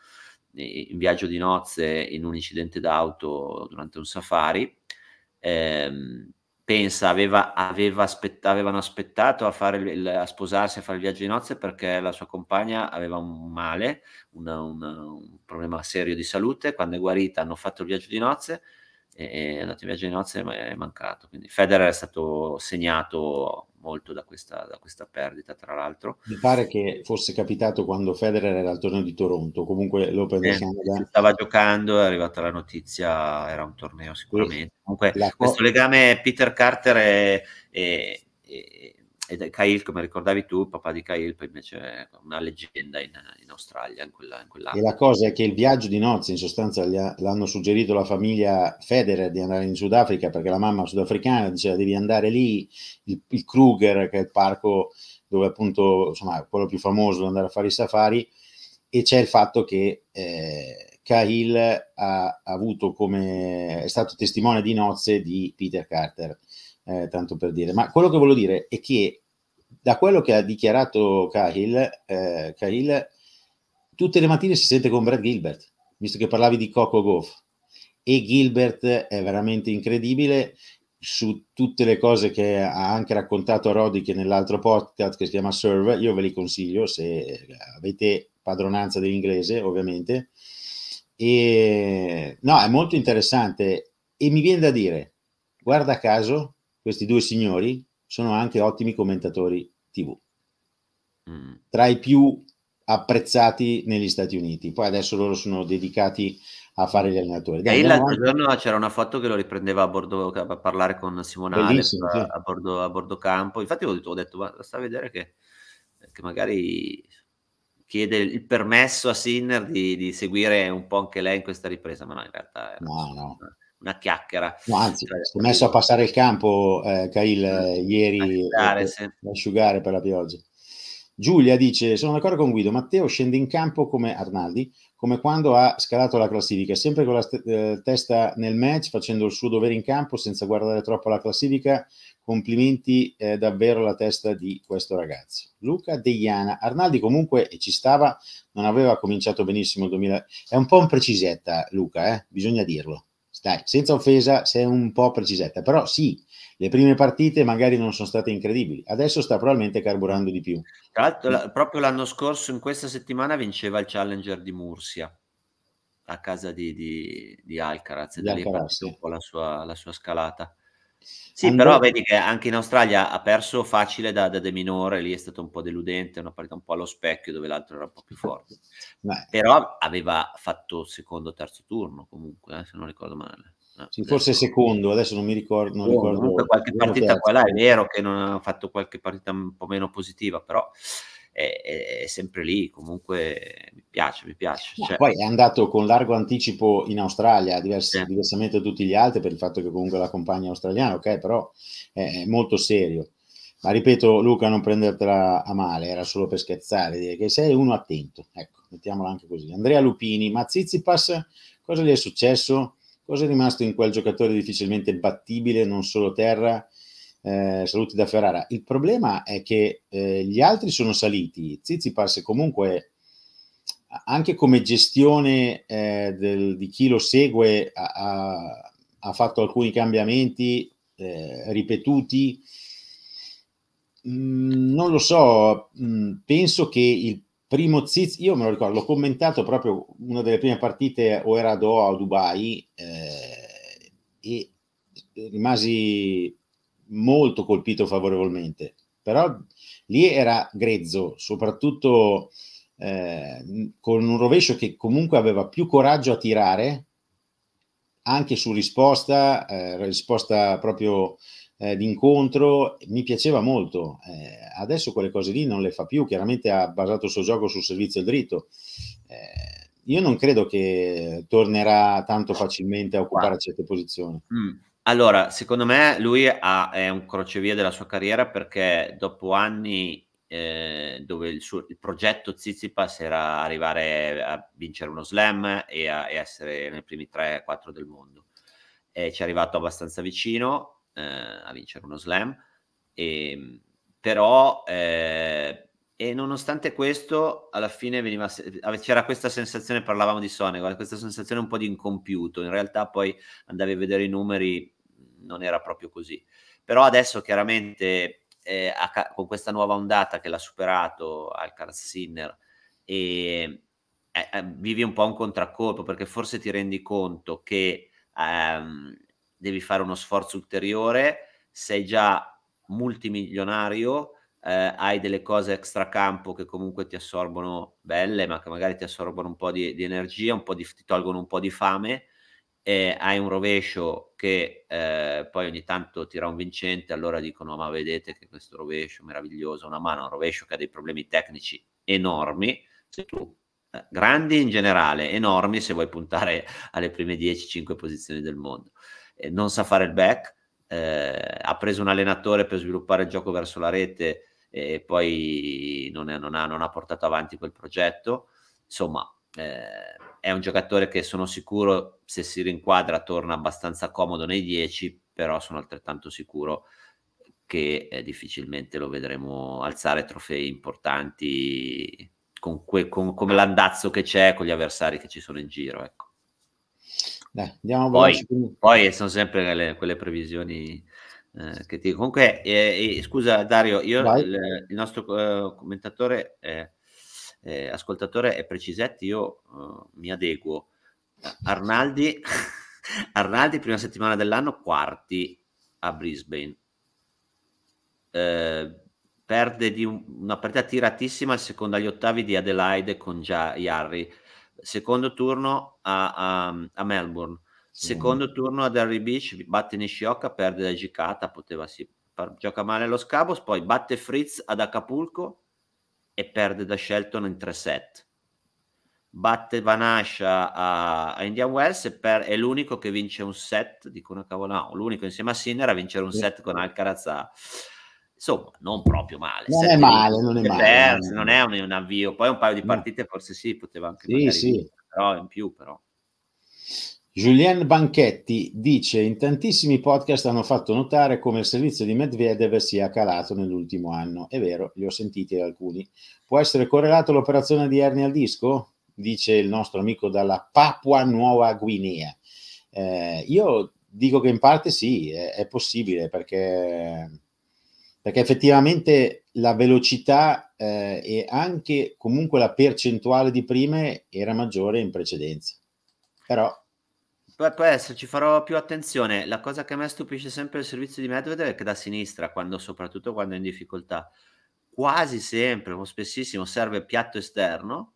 in viaggio di nozze in un incidente d'auto durante un safari ehm, pensa, aveva, aveva aspett- avevano aspettato a, il, a, sposarsi, a fare il viaggio di nozze perché la sua compagna aveva un male, una, una, un problema serio di salute, quando è guarita hanno fatto il viaggio di nozze, e è andato in viaggio di nozze ma è mancato. Quindi Federer è stato segnato molto da questa, da questa perdita, tra l'altro. Mi pare che fosse capitato quando Federer era al torneo di Toronto, comunque l'Open eh, Canada... Stava giocando, è arrivata la notizia, era un torneo sicuramente. Comunque la... questo legame Peter Carter e, e, e e Cahill, come ricordavi tu, il papà di Cahill, poi invece è una leggenda in, in Australia, in, quella, in quell'anno. E la cosa è che il viaggio di nozze, in sostanza, ha, l'hanno suggerito la famiglia Federer di andare in Sudafrica, perché la mamma sudafricana diceva devi andare lì, il, il Kruger, che è il parco dove appunto, insomma, quello più famoso, dove andare a fare i safari, e c'è il fatto che eh, Cahill ha, ha avuto come, è stato testimone di nozze di Peter Carter eh, tanto per dire. Ma quello che voglio dire è che da quello che ha dichiarato Cahill, eh, Cahill tutte le mattine si sente con Brad Gilbert, visto che parlavi di Coco Goff. E Gilbert è veramente incredibile su tutte le cose che ha anche raccontato a Rodi che nell'altro podcast che si chiama Serve, io ve li consiglio se avete padronanza dell'inglese ovviamente. E, no, è molto interessante e mi viene da dire, guarda caso, questi due signori sono anche ottimi commentatori TV, mm. tra i più apprezzati negli Stati Uniti. Poi adesso loro sono dedicati a fare gli allenatori. Dai, e l'altro anche... giorno c'era una foto che lo riprendeva a bordo a parlare con Simonale sì. a, bordo, a, bordo, campo. Infatti, ho detto, ho detto ma sta a vedere che, che, magari chiede il permesso a Sinner di, di, seguire un po' anche lei in questa ripresa, ma no, in realtà. Era... No, no una chiacchiera. No, anzi, cioè, si è messo a passare il campo, eh, Kail, mm. eh, ieri, asciugare, eh, sì. per asciugare per la pioggia. Giulia dice, sono d'accordo con Guido, Matteo scende in campo come Arnaldi, come quando ha scalato la classifica, sempre con la st- eh, testa nel match, facendo il suo dovere in campo senza guardare troppo la classifica. Complimenti eh, davvero alla testa di questo ragazzo. Luca Deiana, Arnaldi comunque, e ci stava, non aveva cominciato benissimo il 2000. È un po' un precisetta Luca, eh? bisogna dirlo dai, senza offesa, sei un po' precisetta, però sì, le prime partite magari non sono state incredibili, adesso sta probabilmente carburando di più. Tra l'altro, la, proprio l'anno scorso, in questa settimana, vinceva il Challenger di Mursia a casa di, di, di Alcaraz, e da lì è partita un po' la sua, la sua scalata. Sì, And però vedi che anche in Australia ha perso facile da, da De Minore, lì è stato un po' deludente, una partita un po' allo specchio dove l'altro era un po' più forte. Beh. Però aveva fatto secondo o terzo turno comunque, eh, se non ricordo male. No, sì, forse secondo, adesso non mi ricordo. Non oh, ricordo comunque qualche partita qua là, è vero che non ha fatto qualche partita un po' meno positiva, però è, è, è sempre lì, comunque mi piace, mi piace. cioè... Poi è andato con largo anticipo in Australia, diversi, sì. diversamente da tutti gli altri, per il fatto che comunque la compagna australiana, ok, però è, è molto serio. Ma ripeto, Luca, non prendertela a male, era solo per scherzare, dire che sei uno attento. Ecco, mettiamola anche così. Andrea Lupini, ma Zizipas, cosa gli è successo? Cosa è rimasto in quel giocatore difficilmente battibile, non solo terra, eh, saluti da Ferrara. Il problema è che eh, gli altri sono saliti. Zizipas comunque, anche come gestione eh, del, di chi lo segue, ha, ha fatto alcuni cambiamenti eh, ripetuti. Mm, non lo so, mm, penso che il primo Ziz, io me lo ricordo, l'ho commentato proprio una delle prime partite o era a Doha o a Dubai eh, e rimasi molto colpito favorevolmente, però lì era grezzo, soprattutto eh, con un rovescio che comunque aveva più coraggio a tirare, anche su risposta, eh, risposta proprio eh, d'incontro, mi piaceva molto. Eh, adesso quelle cose lì non le fa più, chiaramente ha basato il suo gioco sul servizio dritto. Eh, io non credo che tornerà tanto facilmente a occupare certe posizioni. Mm. Allora, secondo me lui ha, è un crocevia della sua carriera perché dopo anni eh, dove il, suo, il progetto Zizipas era arrivare a vincere uno slam e a e essere nei primi 3-4 del mondo. E ci è arrivato abbastanza vicino eh, a vincere uno slam, e, ehm, però eh, e nonostante questo alla fine veniva, c'era questa sensazione, parlavamo di Sonego, eh, questa sensazione un po' di incompiuto, in realtà poi andavi a vedere i numeri non era proprio così. Però adesso chiaramente eh, a, con questa nuova ondata che l'ha superato Alcaraz Sinner e eh, eh, vivi un po' un contraccolpo perché forse ti rendi conto che ehm, devi fare uno sforzo ulteriore, sei già multimilionario, eh, hai delle cose extracampo che comunque ti assorbono belle, ma che magari ti assorbono un po' di, di energia, un po di, ti tolgono un po' di fame e hai un rovescio che eh, poi ogni tanto tira un vincente, allora dicono ma vedete che questo rovescio meraviglioso, una mano, un rovescio che ha dei problemi tecnici enormi, se tu eh, grandi in generale, enormi se vuoi puntare alle prime 10-5 posizioni del mondo. Eh, non sa fare il back, eh, ha preso un allenatore per sviluppare il gioco verso la rete e poi non, è, non, ha, non ha portato avanti quel progetto. Insomma, eh, è un giocatore che sono sicuro se si rinquadra torna abbastanza comodo nei 10, però sono altrettanto sicuro che eh, difficilmente lo vedremo alzare trofei importanti con, que- con, con, l'andazzo che c'è, con gli avversari che ci sono in giro. Ecco. Dai, andiamo poi, poi sono sempre quelle, quelle previsioni eh, che ti... Comunque, eh, scusa Dario, io, il, il, nostro eh, commentatore eh, ascoltatore è Precisetti, io uh, mi adeguo. Arnaldi, Arnaldi, prima settimana dell'anno, quarti a Brisbane. Eh, perde di un, una partita tiratissima al secondo agli ottavi di Adelaide con già Jarry. Secondo turno a, a, a Melbourne. Secondo turno a Derry Beach, batte Nishioka, perde da Gicata, poteva sì, gioca male allo Scabos, poi batte Fritz ad Acapulco, e perde da Shelton in tre set. Batte Vanasha a, a Indian Wells e per, è l'unico che vince un set, dico una cavola, no, l'unico insieme a Sinner a vincere un set con Alcaraz a, insomma, non proprio male. Non è male, non è male. Perse, non è un, un, avvio, poi un paio di partite no. forse sì, poteva anche sì, sì. però in più però. Julien Banchetti dice in tantissimi podcast hanno fatto notare come il servizio di Medvedev sia calato nell'ultimo anno. È vero, li ho sentiti alcuni. Può essere correlato l'operazione di ernia al disco? Dice il nostro amico dalla Papua Nuova Guinea. Eh, io dico che in parte sì, è, è possibile perché, perché, effettivamente la velocità eh, e anche comunque la percentuale di prime era maggiore in precedenza. Però Beh, può esserci, farò più attenzione. La cosa che a me stupisce sempre il servizio di Medvedev è che da sinistra, quando, soprattutto quando è in difficoltà, quasi sempre o spessissimo serve piatto esterno.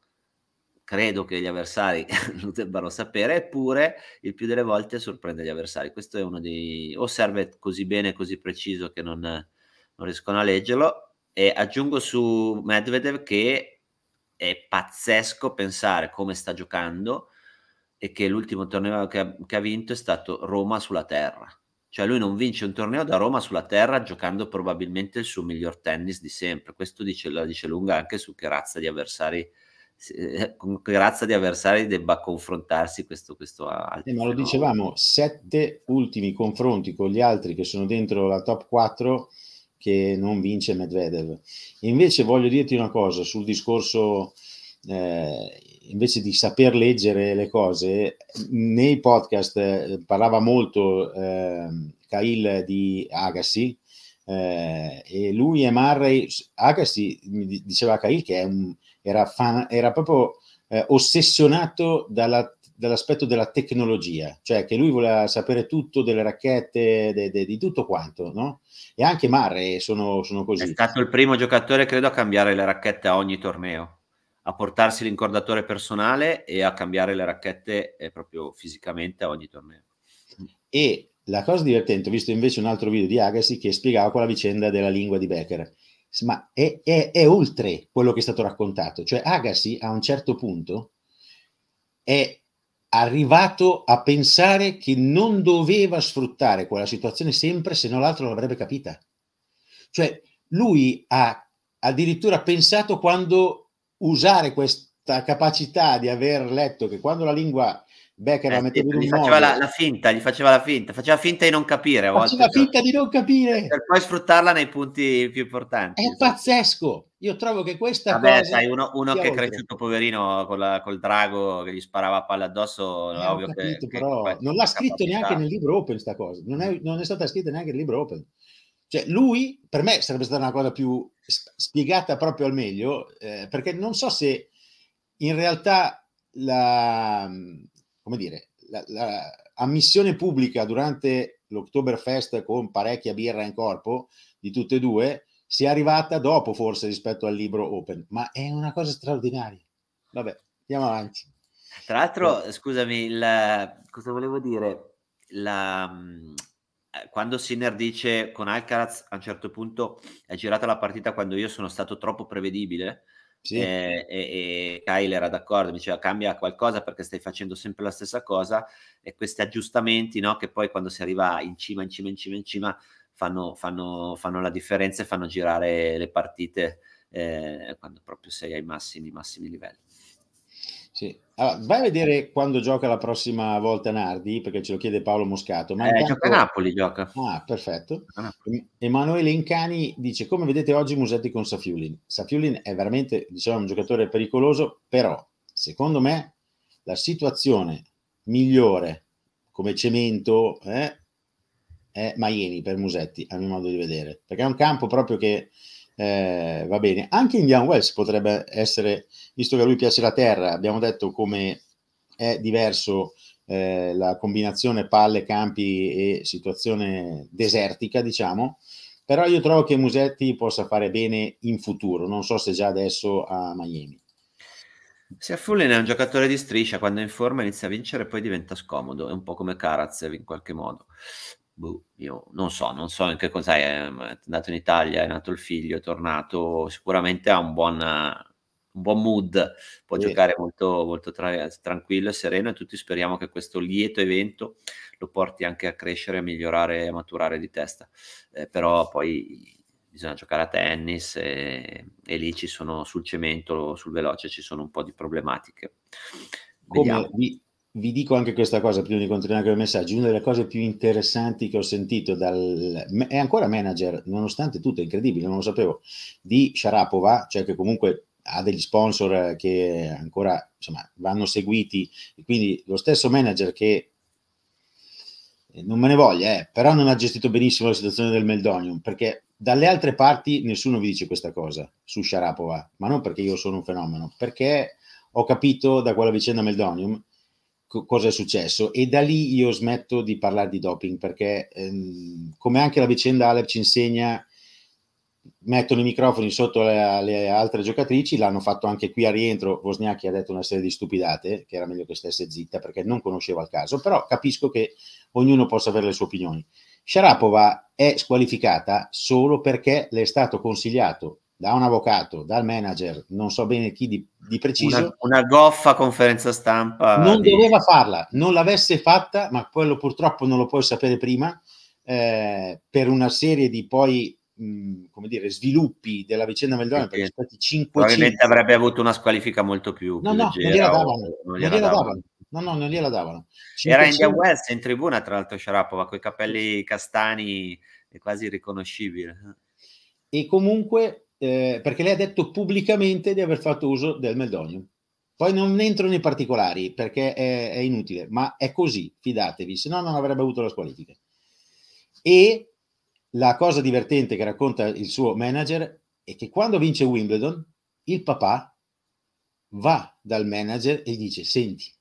Credo che gli avversari lo debbano sapere, eppure il più delle volte sorprende gli avversari. Questo è uno dei. o serve così bene, così preciso che non, non riescono a leggerlo. E aggiungo su Medvedev che è pazzesco pensare come sta giocando e che l'ultimo torneo che ha, che ha vinto è stato Roma sulla terra. Cioè lui non vince un torneo da Roma sulla terra giocando probabilmente il suo miglior tennis di sempre. Questo dice, la dice lunga anche su che razza di avversari eh, con che razza di avversari debba confrontarsi questo, questo altro. Eh, ma lo dicevamo, sette ultimi confronti con gli altri che sono dentro la top 4 che non vince Medvedev. Invece voglio dirti una cosa sul discorso eh, invece di saper leggere le cose, nei podcast eh, parlava molto eh, Kail di Agassi eh, e lui e Murray, Agassi diceva a Kail che un, era, fan, era, proprio eh, ossessionato dalla, dall'aspetto della tecnologia, cioè che lui voleva sapere tutto delle racchette, de, de, di tutto quanto, no? E anche Murray sono, sono così. È stato il primo giocatore, credo, a cambiare le racchette a ogni torneo a portarsi l'incordatore personale e a cambiare le racchette eh, proprio fisicamente a ogni torneo. E la cosa divertente, ho visto invece un altro video di Agassi che spiegava quella vicenda della lingua di Becker, ma è, è, è oltre quello che è stato raccontato, cioè Agassi a un certo punto è arrivato a pensare che non doveva sfruttare quella situazione sempre, se no l'altro l'avrebbe capita. Cioè, lui ha addirittura pensato quando usare questa capacità di aver letto che quando la lingua Becker eh, la metteva gli faceva la, la, finta, gli faceva la finta, faceva finta di non capire. A faceva volte, finta però, di non capire. Per poi sfruttarla nei punti più importanti. È sì. pazzesco. Io trovo che questa Vabbè, cosa... Sai, uno, uno che è cresciuto poverino la, col drago che gli sparava a palla addosso, eh, ovvio capito, che, che, non l'ha scritto neanche nel libro Open sta cosa, non è, non è stata scritta neanche nel libro Open. Cioè, lui per me sarebbe stata una cosa più spiegata proprio al meglio, eh, perché non so se in realtà la, come dire, la, la ammissione pubblica durante l'Oktoberfest con parecchia birra in corpo di tutte e due sia arrivata dopo forse rispetto al libro Open, ma è una cosa straordinaria. Vabbè, andiamo avanti. Tra l'altro, eh. scusami, la, cosa volevo dire? La, eh, quando Sinner dice con Alcaraz a un certo punto è girata la partita quando io sono stato troppo prevedibile sì. e, eh, e, e, Kyle era d'accordo, mi diceva cambia qualcosa perché stai facendo sempre la stessa cosa e questi aggiustamenti no, che poi quando si arriva in cima, in cima, in cima, in cima fanno, fanno, fanno la differenza e fanno girare le partite eh, quando proprio sei ai massimi, massimi livelli. Sì. Allora, vai a vedere quando gioca la prossima volta Nardi, perché ce lo chiede Paolo Moscato. Ma eh, intanto... gioca a Napoli, gioca. Ah, perfetto. Napoli. Emanuele Incani dice, come vedete oggi Musetti con Safiulin. Safiulin è veramente, diciamo, un giocatore pericoloso, però, secondo me, la situazione migliore come cemento eh, è Maieni per Musetti, a mio modo di vedere, perché è un campo proprio che eh, va bene. Anche Indian Wells potrebbe essere, visto che a lui piace la terra, abbiamo detto come è diverso eh, la combinazione palle, campi e situazione desertica, diciamo. Però io trovo che Musetti possa fare bene in futuro, non so se già adesso a Miami. Se Fullen è un giocatore di striscia, quando è in forma inizia a vincere e poi diventa scomodo, è un po' come Karatsev in qualche modo boh, io non so, non so in che cosa è ehm, è andato in Italia, è nato il figlio, è tornato, sicuramente ha un buon, un buon mood, può sì. giocare molto, molto tra- tranquillo e sereno e tutti speriamo che questo lieto evento lo porti anche a crescere, a migliorare, a maturare di testa, eh, però poi bisogna giocare a tennis e, e lì ci sono sul cemento, sul veloce, ci sono un po' di problematiche. Come, vi dico anche questa cosa prima di continuare con i messaggi. Una delle cose più interessanti che ho sentito dal, è ancora manager, nonostante tutto, è incredibile, non lo sapevo, di Sharapova, cioè che comunque ha degli sponsor che ancora insomma, vanno seguiti. Quindi lo stesso manager che eh, non me ne voglia, eh, però non ha gestito benissimo la situazione del Meldonium perché dalle altre parti nessuno vi dice questa cosa su Sharapova, ma non perché io sono un fenomeno, perché ho capito da quella vicenda Meldonium cosa è successo e da lì io smetto di parlare di doping perché ehm, come anche la vicenda Alep ci insegna mettono i microfoni sotto le, le, altre giocatrici, l'hanno fatto anche qui a rientro, Wozniacki ha detto una serie di stupidate, che era meglio che stesse zitta perché non conosceva il caso, però capisco che ognuno possa avere le sue opinioni. Sharapova è squalificata solo perché le è stato consigliato da un avvocato, dal manager, non so bene chi di, di preciso. Una, una, goffa conferenza stampa. Non di... doveva farla, non l'avesse fatta, ma quello purtroppo non lo puoi sapere prima, eh, per una serie di poi, mh, mm, come dire, sviluppi della vicenda Meldone, perché sono stati 500. Probabilmente avrebbe avuto una squalifica molto più, più no, no, leggera. Non gliela davano. Non gliela davano. davano. No, no, non gliela davano. 500. Era India Wells in tribuna, tra l'altro, Sharapova, con i capelli castani, è quasi riconoscibile. E comunque eh, perché lei ha detto pubblicamente di aver fatto uso del meldonium. Poi non entro nei particolari perché è, è inutile, ma è così, fidatevi, se no non avrebbe avuto la squalifica. E la cosa divertente che racconta il suo manager è che quando vince Wimbledon, il papà va dal manager e dice, senti,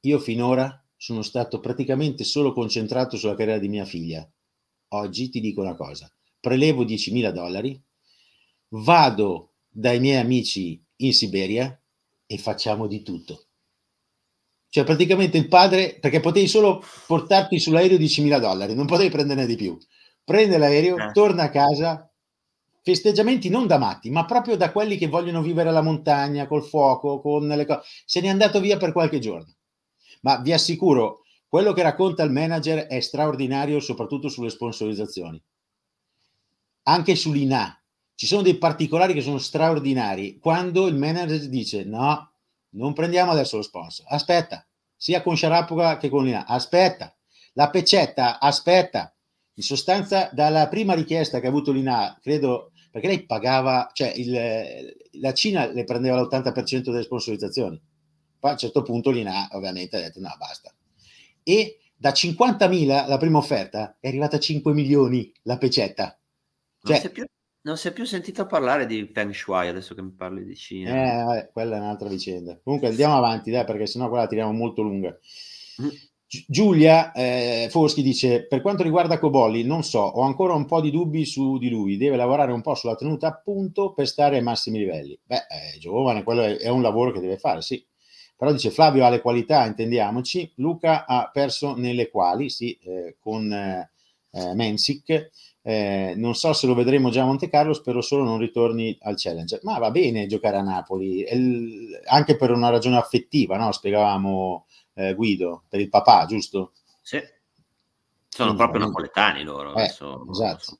io finora sono stato praticamente solo concentrato sulla carriera di mia figlia. Oggi ti dico una cosa, prelevo 10.000 dollari, vado dai miei amici in Siberia e facciamo di tutto. Cioè praticamente il padre, perché potevi solo portarti sull'aereo 10.000 dollari, non potevi prenderne di più. Prende l'aereo, eh. torna a casa, festeggiamenti non da matti, ma proprio da quelli che vogliono vivere alla montagna, col fuoco, con le cose. Se n'è andato via per qualche giorno. Ma vi assicuro, quello che racconta il manager è straordinario, soprattutto sulle sponsorizzazioni. Anche sull'INA, ci sono dei particolari che sono straordinari. Quando il manager dice no, non prendiamo adesso lo sponsor, aspetta, sia con Sciarapuga che con Lina, aspetta, la peccetta, aspetta. In sostanza, dalla prima richiesta che ha avuto Lina, credo, perché lei pagava, cioè il, la Cina le prendeva l'80% delle sponsorizzazioni. Poi a un certo punto Lina ovviamente ha detto no, basta. E da 50.000 la prima offerta è arrivata a 5 milioni la peccetta. Cioè, non si è più sentito parlare di Peng Shui adesso che mi parli di Cina. Eh, quella è un'altra vicenda. Comunque andiamo avanti, dai, perché sennò quella la tiriamo molto lunga. Mm. Giulia eh, Foschi dice: Per quanto riguarda Cobolli, non so, ho ancora un po' di dubbi su di lui. Deve lavorare un po' sulla tenuta, appunto, per stare ai massimi livelli. Beh, è giovane, quello è, è un lavoro che deve fare, sì. Però dice Flavio ha le qualità, intendiamoci. Luca ha perso nelle quali, sì, eh, con eh, eh Mensic. Eh, non so se lo vedremo già a Monte Carlo, spero solo non ritorni al Challenger. Ma va bene giocare a Napoli, l- anche per una ragione affettiva, no? spiegavamo eh, Guido, per il papà, giusto? Sì, sono Quindi, proprio napoletani loro. Eh, adesso, esatto.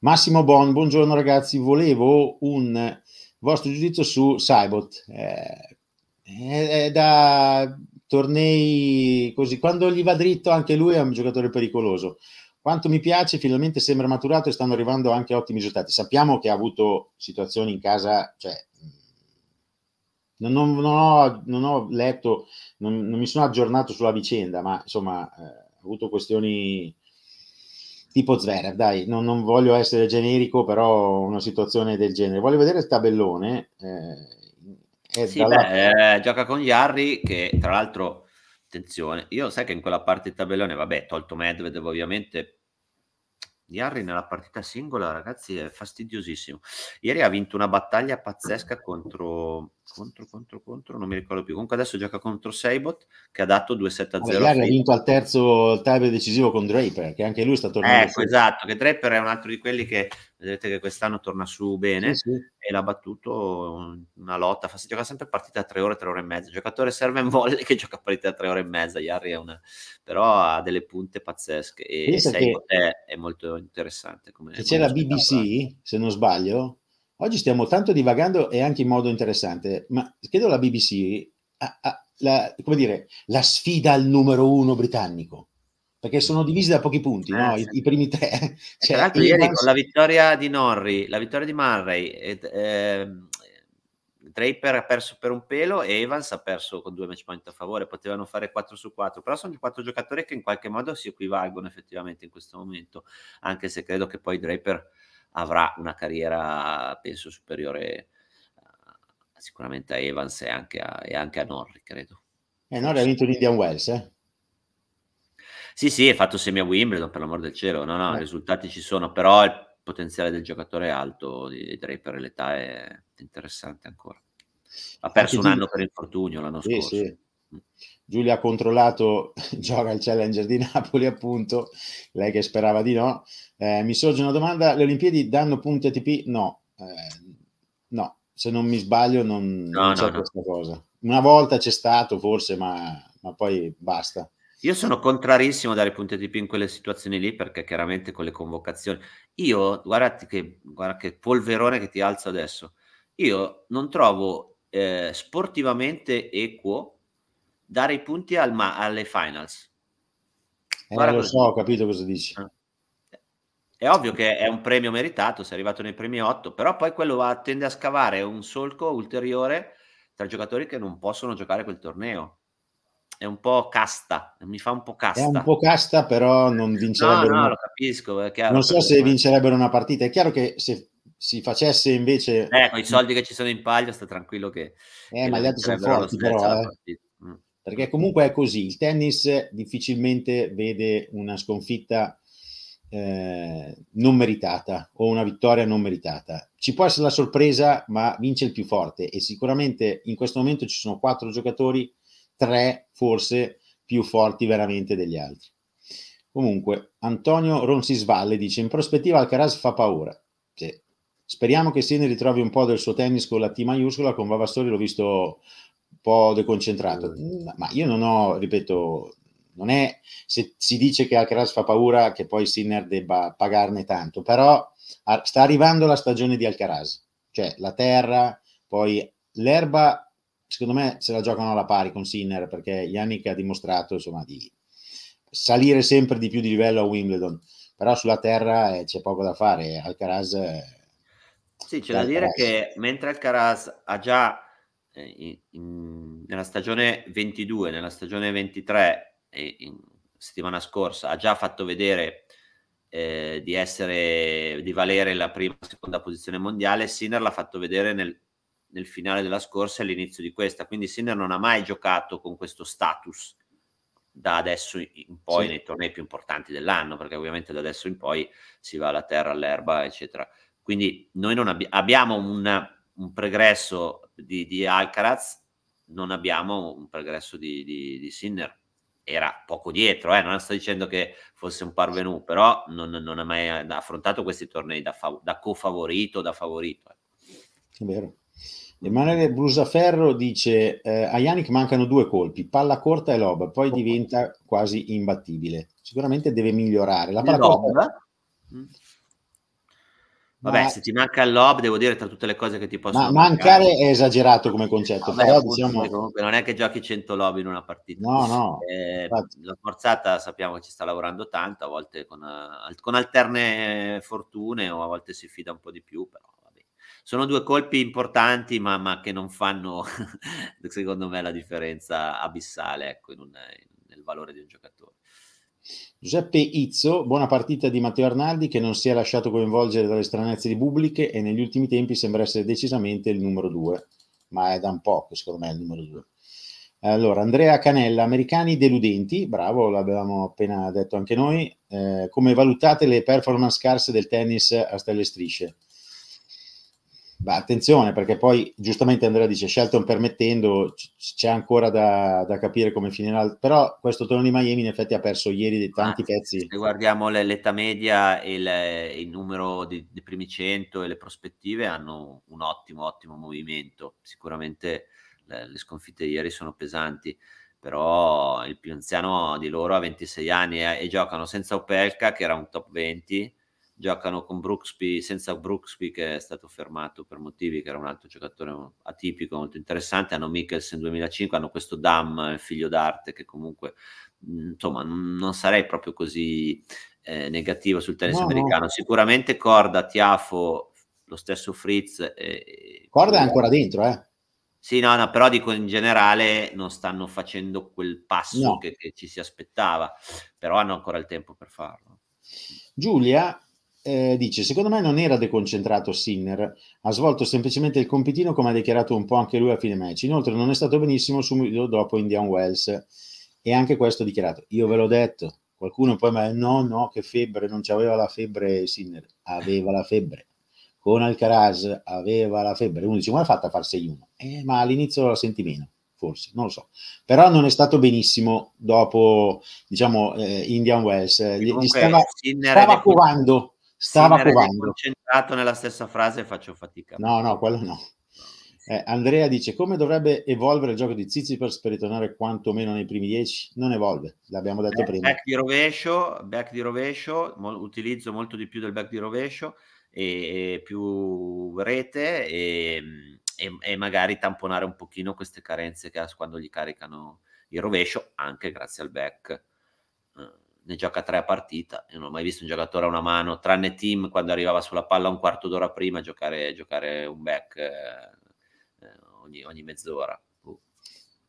Massimo Bon, buongiorno ragazzi, volevo un vostro giudizio su Cybot. Eh, è da tornei così, quando gli va dritto anche lui è un giocatore pericoloso quanto mi piace, finalmente sembra maturato e stanno arrivando anche ottimi risultati. Sappiamo che ha avuto situazioni in casa, cioè, non, non, ho, non ho, letto, non, mi sono aggiornato sulla vicenda, ma insomma, eh, ha avuto questioni tipo Zverev, dai, non, voglio essere generico, però una situazione del genere. Voglio vedere il tabellone. Eh, sì, dalla... beh, eh, gioca con Iarri che tra l'altro attenzione. Io sai che in quella parte del tabellone, vabbè, tolto Medvedev ovviamente, di Harry nella partita singola, ragazzi, è fastidiosissimo. Ieri ha vinto una battaglia pazzesca contro contro, contro, contro, non mi ricordo più. Comunque adesso gioca contro Seibot che ha dato 2-7-0. Ieri ha vinto al terzo tabel decisivo con Draper, che anche lui sta tornando. Ecco, esatto, che Draper è un altro di quelli che vedete che quest'anno torna su bene sì, sì. e l'ha battuto una lotta. Fa, si gioca sempre partita a 3 ore, 3 ore e mezza. Il giocatore serve in volley che gioca partita a 3 ore e mezza. Iari è una... però ha delle punte pazzesche e Seibot che... è, è, molto interessante. Come se c'è la BBC, se non sbaglio, Oggi stiamo tanto divagando e anche in modo interessante, ma chiedo alla BBC a, a, la, come dire, la sfida al numero uno britannico, perché sono divisi da pochi punti, eh, no? sì. I, I, primi tre. Eh, cioè, tra l'altro ieri con la vittoria di Norri, la vittoria di Murray, eh, eh, Draper ha perso per un pelo e Evans ha perso con due match point a favore, potevano fare 4 su 4, però sono quattro giocatori che in qualche modo si equivalgono effettivamente in questo momento, anche se credo che poi Draper avrà una carriera, penso, superiore uh, sicuramente a Evans e anche a, e anche a Norri, credo. E eh, Norri ha vinto l'Indian Wells, eh? Sì, sì, è fatto semi a Wimbledon, per l'amor del cielo. No, no, i eh. risultati ci sono, però il potenziale del giocatore è alto, direi per l'età è interessante ancora. Ha perso anche un anno per infortunio l'anno sì, scorso. Sì. Mm. Giulia ha controllato, gioca il Challenger di Napoli appunto, lei che sperava di no, eh, mi sorge una domanda, le Olimpiadi danno punti ATP? No, eh, no, se non mi sbaglio non, no, non c'è no, questa cosa. Una volta c'è stato forse, ma, ma poi basta. Io sono contrarissimo a dare punti ATP in quelle situazioni lì perché chiaramente con le convocazioni. Io, guardati che, guarda che polverone che ti alzo adesso. Io non trovo eh, sportivamente equo dare i punti al, ma, alle finals. Eh, lo così. so, ho capito cosa dici. Ah. È ovvio che è un premio meritato, sei arrivato nei primi otto, però poi quello va, tende a scavare un solco ulteriore tra giocatori che non possono giocare quel torneo. È un po' casta, mi fa un po' casta. È un po' casta, però non vincerebbero. No, no, una... lo capisco. Chiaro, non so se vincerebbero una partita. È chiaro che se si facesse invece... Eh, con i soldi che ci sono in paglia, sta tranquillo che... Eh, che ma gli altri sono forti, però, eh. Mm. Perché comunque è così, il tennis difficilmente vede una sconfitta eh, non meritata o una vittoria non meritata. Ci può essere la sorpresa, ma vince il più forte e sicuramente in questo momento ci sono quattro giocatori, tre forse più forti veramente degli altri. Comunque, Antonio Ronsisvalle dice: In prospettiva, Alcaraz fa paura. Sì. Speriamo che Sini ritrovi un po' del suo tennis con la T maiuscola. Con Vavastori l'ho visto un po' deconcentrato, mm. ma io non ho, ripeto, non è se si dice che Alcaraz fa paura che poi Sinner debba pagarne tanto, però sta arrivando la stagione di Alcaraz, cioè la terra, poi l'erba, secondo me se la giocano alla pari con Sinner perché Yannick ha dimostrato insomma, di salire sempre di più di livello a Wimbledon, però sulla terra eh, c'è poco da fare, Alcaraz... Eh, sì, c'è da dire che mentre Alcaraz ha già eh, in, in, nella stagione 22, nella stagione 23 in, settimana scorsa ha già fatto vedere eh, di essere di valere la prima seconda posizione mondiale Sinner l'ha fatto vedere nel, nel finale della scorsa e all'inizio di questa quindi Sinner non ha mai giocato con questo status da adesso in poi sì. nei tornei più importanti dell'anno perché ovviamente da adesso in poi si va alla terra all'erba eccetera quindi noi non abbi- abbiamo una, un pregresso di, di, Alcaraz non abbiamo un pregresso di, di, di Sinner era poco dietro, eh? non sto dicendo che fosse un parvenu, però non, non ha mai affrontato questi tornei da, fav- da cofavorito, da favorito. Ecco. È vero. Emanuele Brusaferro dice eh, a Yannick mancano due colpi, palla corta e lob, poi diventa quasi imbattibile. Sicuramente deve migliorare. La palla corta, mm. Vabbè, ma, se ti manca il lob, devo dire tra tutte le cose che ti possono ma mancare. mancare è esagerato come concetto, Vabbè, però diciamo... comunque non è che giochi 100 lob in una partita. No, no. Eh, la forzata sappiamo che ci sta lavorando tanto, a volte con, eh, con, alterne fortune o a volte si fida un po' di più, però vabbè. Sono due colpi importanti, ma, ma che non fanno, secondo me, la differenza abissale ecco, in un, nel valore di un giocatore. Giuseppe Izzo, buona partita di Matteo Arnaldi che non si è lasciato coinvolgere dalle stranezze di pubbliche e negli ultimi tempi sembra essere decisamente il numero due, ma è da un po' che secondo me è il numero due. Allora, Andrea Canella, americani deludenti, bravo, l'abbiamo appena detto anche noi, eh, come valutate le performance scarse del tennis a stelle strisce? Beh, attenzione, perché poi giustamente Andrea dice: Shelton permettendo, c'è ancora da, da, capire come finirà. Però questo torneo di Miami, in effetti, ha perso ieri di tanti ah, pezzi. Se guardiamo l'età media e le, il numero dei, dei primi 100 e le prospettive, hanno un ottimo, ottimo movimento. Sicuramente le, le sconfitte ieri sono pesanti però il più anziano di loro ha 26 anni e, e giocano senza Opelka che era un top 20 giocano con Brooksby senza Brooksby che è stato fermato per motivi che era un altro giocatore atipico molto interessante hanno in 2005 hanno questo Dam figlio d'arte che comunque mm, insomma non sarei proprio così eh, negativo sul tennis no, americano no. sicuramente Corda, Tiafo lo stesso Fritz eh, Corda è ancora dentro eh sì, no, no, però dico in generale non stanno facendo quel passo no. che, che ci si aspettava, però hanno ancora il tempo per farlo. Giulia eh, dice: Secondo me non era deconcentrato Sinner, ha svolto semplicemente il compitino come ha dichiarato un po' anche lui a fine match. Inoltre, non è stato benissimo subito dopo Indian Wells, e anche questo ha dichiarato. Io ve l'ho detto. Qualcuno poi mi ha detto: No, no, che febbre, non c'aveva la febbre. Sinner aveva la febbre. Con Alcaraz aveva la febbre. Uno dice: Come ha fatto a far 6-1? Eh, ma all'inizio la senti meno forse, non lo so. Però non è stato benissimo dopo, diciamo, eh, Indian Wells. Gli, gli stava, stava covando, stava sì, covando. concentrato nella stessa frase faccio fatica. No, no, quello no. Eh, Andrea dice come dovrebbe evolvere il gioco di Zizi per ritornare quantomeno nei primi dieci Non evolve, l'abbiamo detto back prima. Back di rovescio, back di rovescio mo- utilizzo molto di più del back di rovescio, e, e più rete e, e, magari tamponare un pochino queste carenze che ha quando gli caricano il rovescio, anche grazie al back ne gioca tre a partita. Io non ho mai visto un giocatore a una mano, tranne Tim quando arrivava sulla palla un quarto d'ora prima a giocare, giocare un back eh, ogni, ogni, mezz'ora. Uh.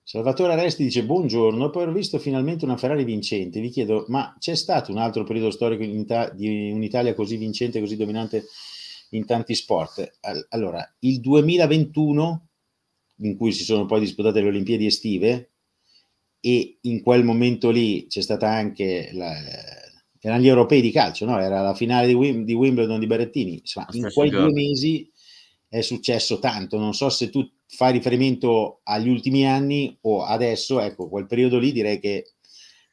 Salvatore Aresti dice buongiorno, poi ho visto finalmente una Ferrari vincente, vi chiedo, ma c'è stato un altro periodo storico in Ita- di un'Italia così vincente, così dominante in tanti sport? Allora, il 2021, in cui si sono poi disputate le Olimpiadi estive, e in quel momento lì c'è stata anche la, erano gli europei di calcio, no? era la finale di, Wim, di Wimbledon di Berrettini, Insomma, in quei due mesi è successo tanto, non so se tu fai riferimento agli ultimi anni o adesso, ecco, quel periodo lì direi che...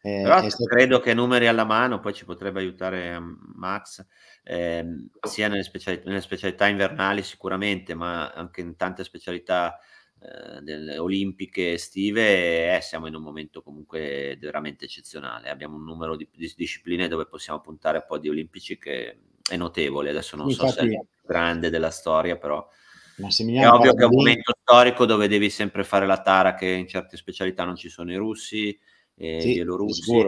Eh, Però stato... credo che numeri alla mano, poi ci potrebbe aiutare ehm, Max, eh, sia nelle specialità, nelle specialità invernali sicuramente, ma anche in tante specialità eh, delle olimpiche estive, eh, siamo in un momento comunque veramente eccezionale. Abbiamo un numero di, di discipline dove possiamo puntare un po' di olimpici che è notevole. Adesso non Infatti, so se è il grande della storia, però è ovvio che è un momento storico dove devi sempre fare la tara che in certe specialità non ci sono i russi, eh, sì, i bielorussi.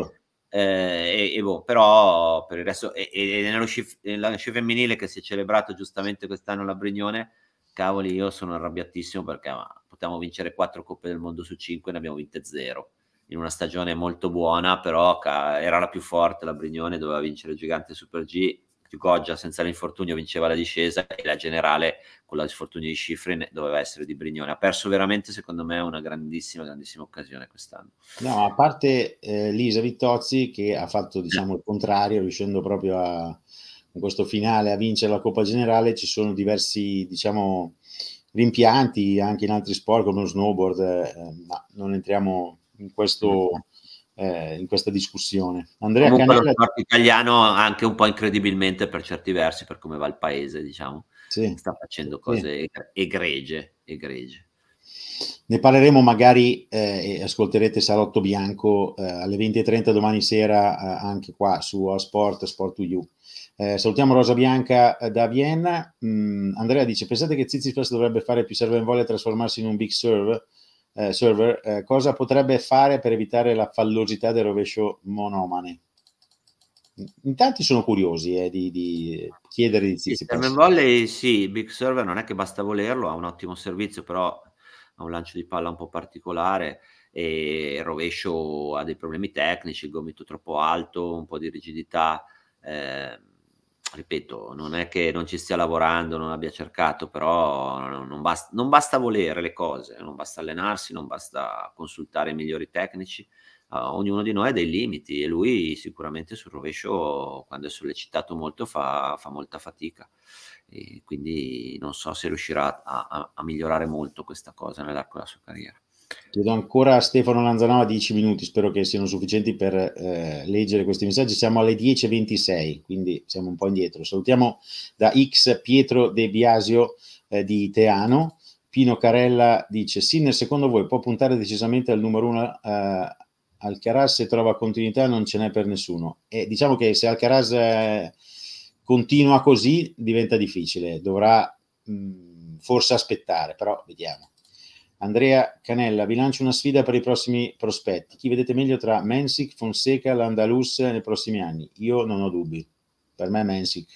Eh, e, e boh, però per il resto, e, e nello sci, nella sci femminile che si è celebrato giustamente quest'anno la Brignone, cavoli, io sono arrabbiatissimo perché ma, potevamo vincere quattro Coppe del Mondo su cinque, ne abbiamo vinte zero in una stagione molto buona, però era la più forte, la Brignone doveva vincere il gigante Super G, Goggia senza l'infortunio vinceva la discesa e la generale con la l'infortunio di Schifrin doveva essere di Brignone. Ha perso veramente, secondo me, una grandissima, grandissima occasione quest'anno. No, a parte eh, Lisa Vittozzi che ha fatto diciamo, il contrario, riuscendo proprio a, in questo finale a vincere la Coppa Generale, ci sono diversi, diciamo, rimpianti anche in altri sport come lo snowboard, eh, ma non entriamo in, questo, eh, in questa discussione. Andrea Comunque Canella... lo sport italiano anche un po' incredibilmente per certi versi, per come va il paese, diciamo, sì. sta facendo cose sì. egregie, egregie. Ne parleremo magari eh, e ascolterete Salotto Bianco eh, alle 20.30 domani sera eh, anche qua su All Sport, Sport2U. Eh, salutiamo Rosa Bianca eh, da Vienna. Mm, Andrea dice: Pensate che Zizipras dovrebbe fare più serve in volo e trasformarsi in un big serve, eh, server? Eh, cosa potrebbe fare per evitare la fallosità del rovescio monomane? In tanti sono curiosi eh, di, di, chiedere di Zizipras. Serve in volley, eh, sì, big server non è che basta volerlo, ha un ottimo servizio, però ha un lancio di palla un po' particolare e il rovescio ha dei problemi tecnici, il gomito troppo alto, un po' di rigidità. Eh, ripeto, non è che non ci stia lavorando, non abbia cercato, però non basta, non basta volere le cose, non basta allenarsi, non basta consultare i migliori tecnici. Uh, ognuno di noi ha dei limiti e lui sicuramente sul rovescio, quando è sollecitato molto, fa, fa molta fatica. E quindi non so se riuscirà a, a, a migliorare molto questa cosa nell'arco della sua carriera. Chiedo ancora a Stefano Lanzanova 10 minuti, spero che siano sufficienti per eh, leggere questi messaggi. Siamo alle 10.26, quindi siamo un po' indietro. Salutiamo da X Pietro De Biasio eh, di Teano. Pino Carella dice: Sinner, secondo voi può puntare decisamente al numero uno eh, Alcaraz? Se trova continuità, non ce n'è per nessuno. E diciamo che se Alcaraz eh, continua così, diventa difficile, dovrà mh, mm, forse aspettare, però vediamo. Andrea Canella, vi lancio una sfida per i prossimi prospetti. Chi vedete meglio tra Mensic, Fonseca, l'Andalus nei prossimi anni? Io non ho dubbi. Per me Mensic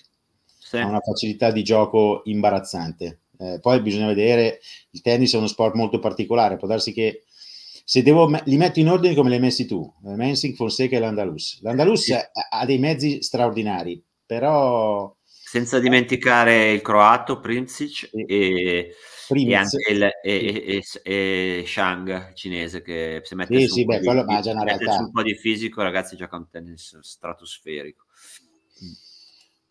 sì. ha una facilità di gioco imbarazzante. Eh, poi bisogna vedere, il tennis è uno sport molto particolare, può darsi che se devo, li metto in ordine come li hai messi tu, eh, Mensic, Fonseca e l'Andalus. L'Andalus sì. ha dei mezzi straordinari, però... Senza dimenticare il croato, Princic e Primis. E anche il, e, Shang cinese che se mette, sì, su, sì, un beh, di, se mette su un po' di fisico, ragazzi, gioca un tennis stratosferico. Mm.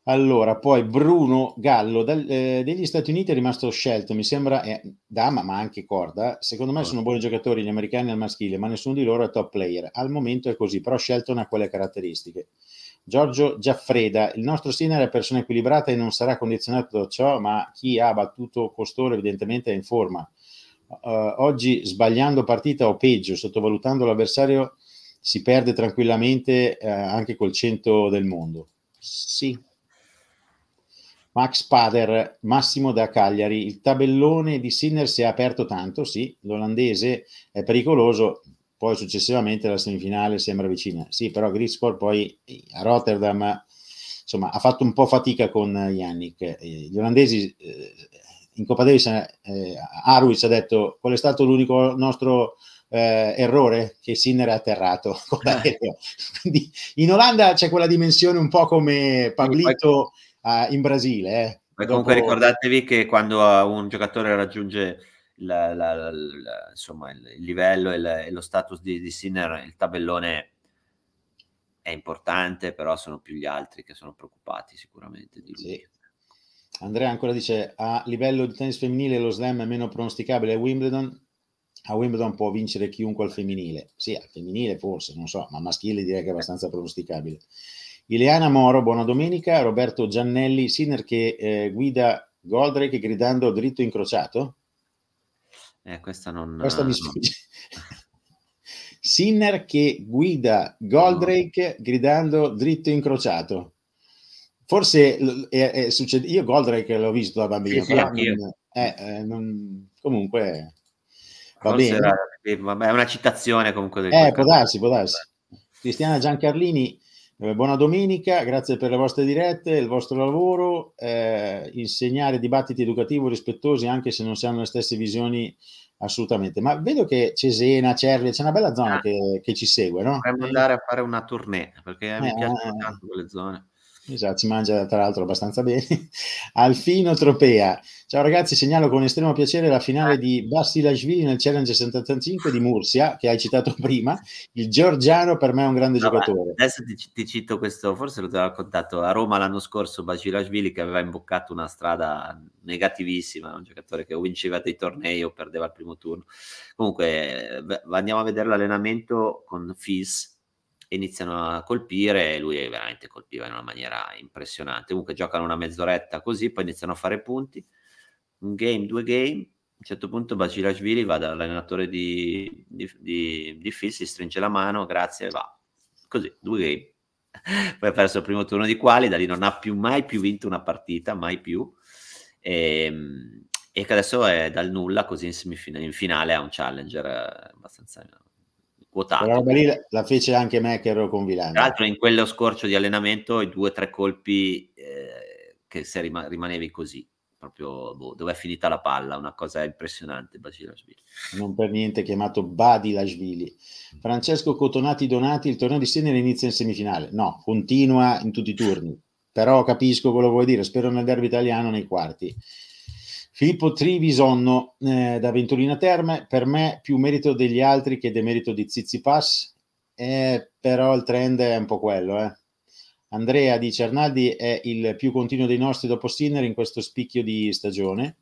Allora, poi Bruno Gallo dal, eh, degli Stati Uniti è rimasto scelto, mi sembra, eh, Dama ma anche Corda. Secondo me oh. sono buoni giocatori gli americani al maschile, ma nessuno di loro è top player. Al momento è così, però Shelton ha quelle caratteristiche. Giorgio Giaffreda, il nostro senior è persona equilibrata e non sarà condizionato da ciò, ma chi ha battuto costoro evidentemente è in forma. Uh, oggi sbagliando partita o peggio, sottovalutando l'avversario, si perde tranquillamente eh, anche col centro del mondo. Sì. Max Pader, Massimo da Cagliari, il tabellone di Sinner si è aperto tanto, sì, l'olandese è pericoloso, poi successivamente la semifinale sembra vicina. Sì, però Grispol poi eh, a Rotterdam insomma, ha fatto un po' fatica con Yannick. Eh, gli olandesi eh, in Coppa Davis, eh, Arwitz ha detto qual è stato l'unico nostro eh, errore che Sinner è atterrato con l'aereo. Quindi in Olanda c'è quella dimensione un po' come Pablito eh, in Brasile. Ma comunque dopo... ricordatevi che quando un giocatore raggiunge la, la, la, insomma, il, livello e, lo status di, di Sinner, il tabellone è importante, però sono più gli altri che sono preoccupati sicuramente di lui. Sì. Andrea ancora dice, a livello di tennis femminile lo slam è meno pronosticabile a Wimbledon, a Wimbledon può vincere chiunque al femminile. Sì, al femminile forse, non so, ma maschile direi che è abbastanza pronosticabile. Ileana Moro, buona domenica. Roberto Giannelli, Sinner che eh, guida Goldrake gridando dritto incrociato. Eh, questa non... Questa mi sfugge. Sinner che guida Goldrake no. gridando dritto incrociato. Forse è, è succede... Io Goldrake l'ho visto da bambino, sì, però... Sì, non, eh, eh, non, comunque... Va bene. Era, è una citazione comunque. Del eh, può darsi, può darsi. Cristiana Giancarlini eh, buona domenica, grazie per le vostre dirette, il vostro lavoro, eh, insegnare dibattiti educativi rispettosi anche se non si hanno le stesse visioni assolutamente. Ma vedo che Cesena, Cervia, c'è una bella zona ah, che, che, ci segue, no? Potremmo andare a fare una tournée perché eh, mi piacciono eh, eh. tanto quelle zone. Esatto, ci mangia tra l'altro abbastanza bene. Alfino Tropea. Ciao ragazzi, segnalo con estremo piacere la finale di Basti Basilashvili nel Challenge 75 di Murcia, che hai citato prima. Il Giorgiano per me è un grande no, giocatore. Adesso ti, ti, cito questo, forse lo ti ho raccontato, a Roma l'anno scorso Basti Basilashvili che aveva imboccato una strada negativissima, un giocatore che vinceva dei tornei o perdeva il primo turno. Comunque eh, andiamo a vedere l'allenamento con FIS iniziano a colpire e lui veramente colpiva in una maniera impressionante. Comunque giocano una mezz'oretta così, poi iniziano a fare punti, un game, due game, a un certo punto Bacilashvili va dall'allenatore di, di, di, di Phil, si stringe la mano, grazie, e va. Così, due game. poi ha perso il primo turno di quali, da lì non ha più, mai più vinto una partita, mai più. E, ehm, e che adesso è dal nulla, così in, semifin- in finale ha un challenger eh, abbastanza Quotato. La roba lì la, fece anche me che ero con Vilano. Tra l'altro in quello scorcio di allenamento i due o tre colpi eh, che se rimanevi così, proprio boh, dove è finita la palla, una cosa impressionante Basilashvili. Non per niente chiamato Badi Badilashvili. Francesco Cotonati Donati, il torneo di Senere inizia in semifinale. No, continua in tutti i turni. Però capisco quello che vuoi dire, spero nel derby italiano nei quarti. Filippo Trivisonno eh, da Ventolina Terme, per me più merito degli altri che demerito di Zizipas, eh, però il trend è un po' quello. Eh. Andrea dice Arnaldi è il più continuo dei nostri dopo Sinner in questo spicchio di stagione.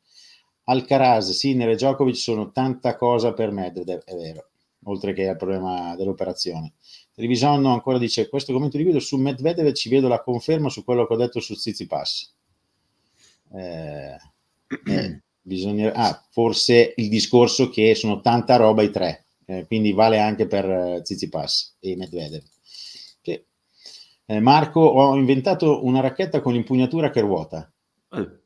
Alcaraz, Sinner e Djokovic sono tanta cosa per Medvedev, è vero, oltre che al problema dell'operazione. Trivisonno ancora dice, questo commento di video su Medvedev ci vedo la conferma su quello che ho detto su Zizipas. Eh eh, bisogna, ah, forse il discorso che sono tanta roba i tre, eh, quindi vale anche per Zizipas eh, e Medvedev. Sì. Eh, Marco, ho inventato una racchetta con impugnatura che ruota. Eh.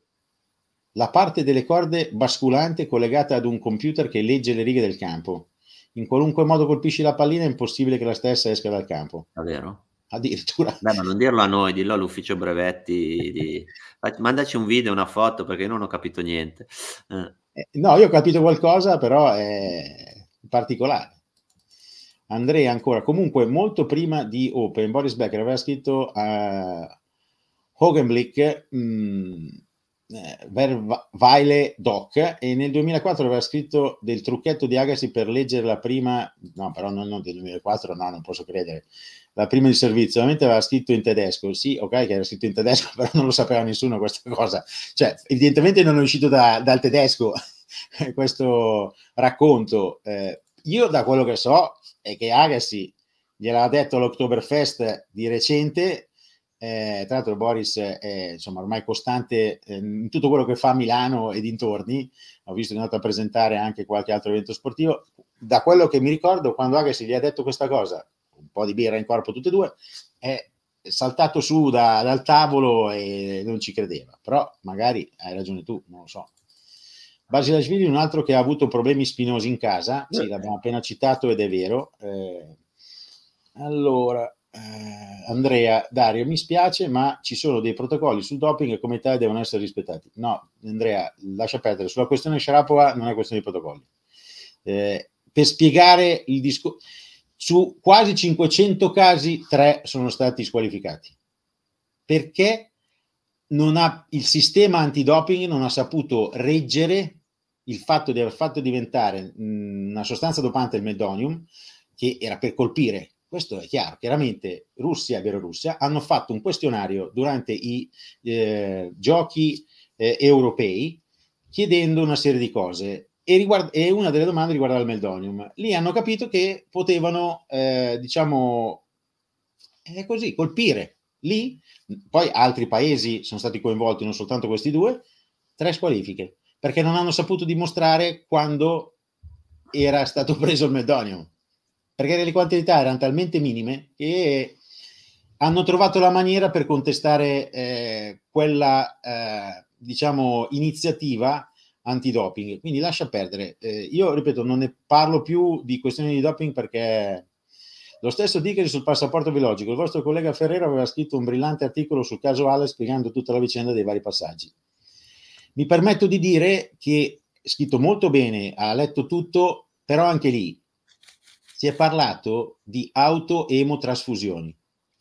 La parte delle corde basculante collegata ad un computer che legge le righe del campo. In qualunque modo colpisci la pallina è impossibile che la stessa esca dal campo. È vero? addirittura. Beh, ma non dirlo a noi, dillo all'ufficio brevetti, di... mandaci un video, una foto, perché io non ho capito niente. Eh. eh. No, io ho capito qualcosa, però è particolare. Andrei ancora, comunque molto prima di Open, Boris Becker aveva scritto a eh, Hogenblick, mh, mm, eh, Verweile Doc e nel 2004 aveva scritto del trucchetto di Agassi per leggere la prima, no però non, non del 2004, no non posso credere, la prima di servizio, ovviamente aveva scritto in tedesco, sì ok che era scritto in tedesco però non lo sapeva nessuno questa cosa, cioè evidentemente non è uscito da, dal tedesco questo racconto, eh, io da quello che so è che Agassi gliel'ha detto all'Oktoberfest di recente eh, tra l'altro Boris è insomma, ormai costante eh, in tutto quello che fa a Milano e dintorni, ho visto che è andato a presentare anche qualche altro evento sportivo, da quello che mi ricordo quando Agassi gli ha detto questa cosa, un po' di birra in corpo tutte e due, è saltato su da, dal tavolo e non ci credeva, però magari hai ragione tu, non lo so. Basilashvili è un altro che ha avuto problemi spinosi in casa, sì, eh. l'abbiamo appena citato ed è vero. Eh, allora, eh, Andrea, Dario, mi spiace, ma ci sono dei protocolli sul doping e come tale devono essere rispettati. No, Andrea, lascia perdere. Sulla questione Sharapova non è questione di protocolli. Eh, per spiegare il discorso, su quasi 500 casi, tre sono stati squalificati. Perché ha, il sistema antidoping non ha saputo reggere il fatto di aver fatto diventare mh, una sostanza dopante il medonium, che era per colpire questo è chiaro, chiaramente Russia e Bielorussia hanno fatto un questionario durante i eh, giochi eh, europei chiedendo una serie di cose e, riguard- e una delle domande riguardava il Meldonium. Lì hanno capito che potevano, eh, diciamo, è così, colpire lì. Poi altri paesi sono stati coinvolti, non soltanto questi due, tre squalifiche, perché non hanno saputo dimostrare quando era stato preso il Meldonium perché le quantità erano talmente minime che hanno trovato la maniera per contestare eh, quella, eh, diciamo, iniziativa antidoping. Quindi lascia perdere. Eh, io, ripeto, non ne parlo più di questioni di doping perché lo stesso Dickens sul passaporto biologico. Il vostro collega Ferrero aveva scritto un brillante articolo sul caso Ale spiegando tutta la vicenda dei vari passaggi. Mi permetto di dire che scritto molto bene, ha letto tutto, però anche lì si è parlato di autoemotrasfusioni.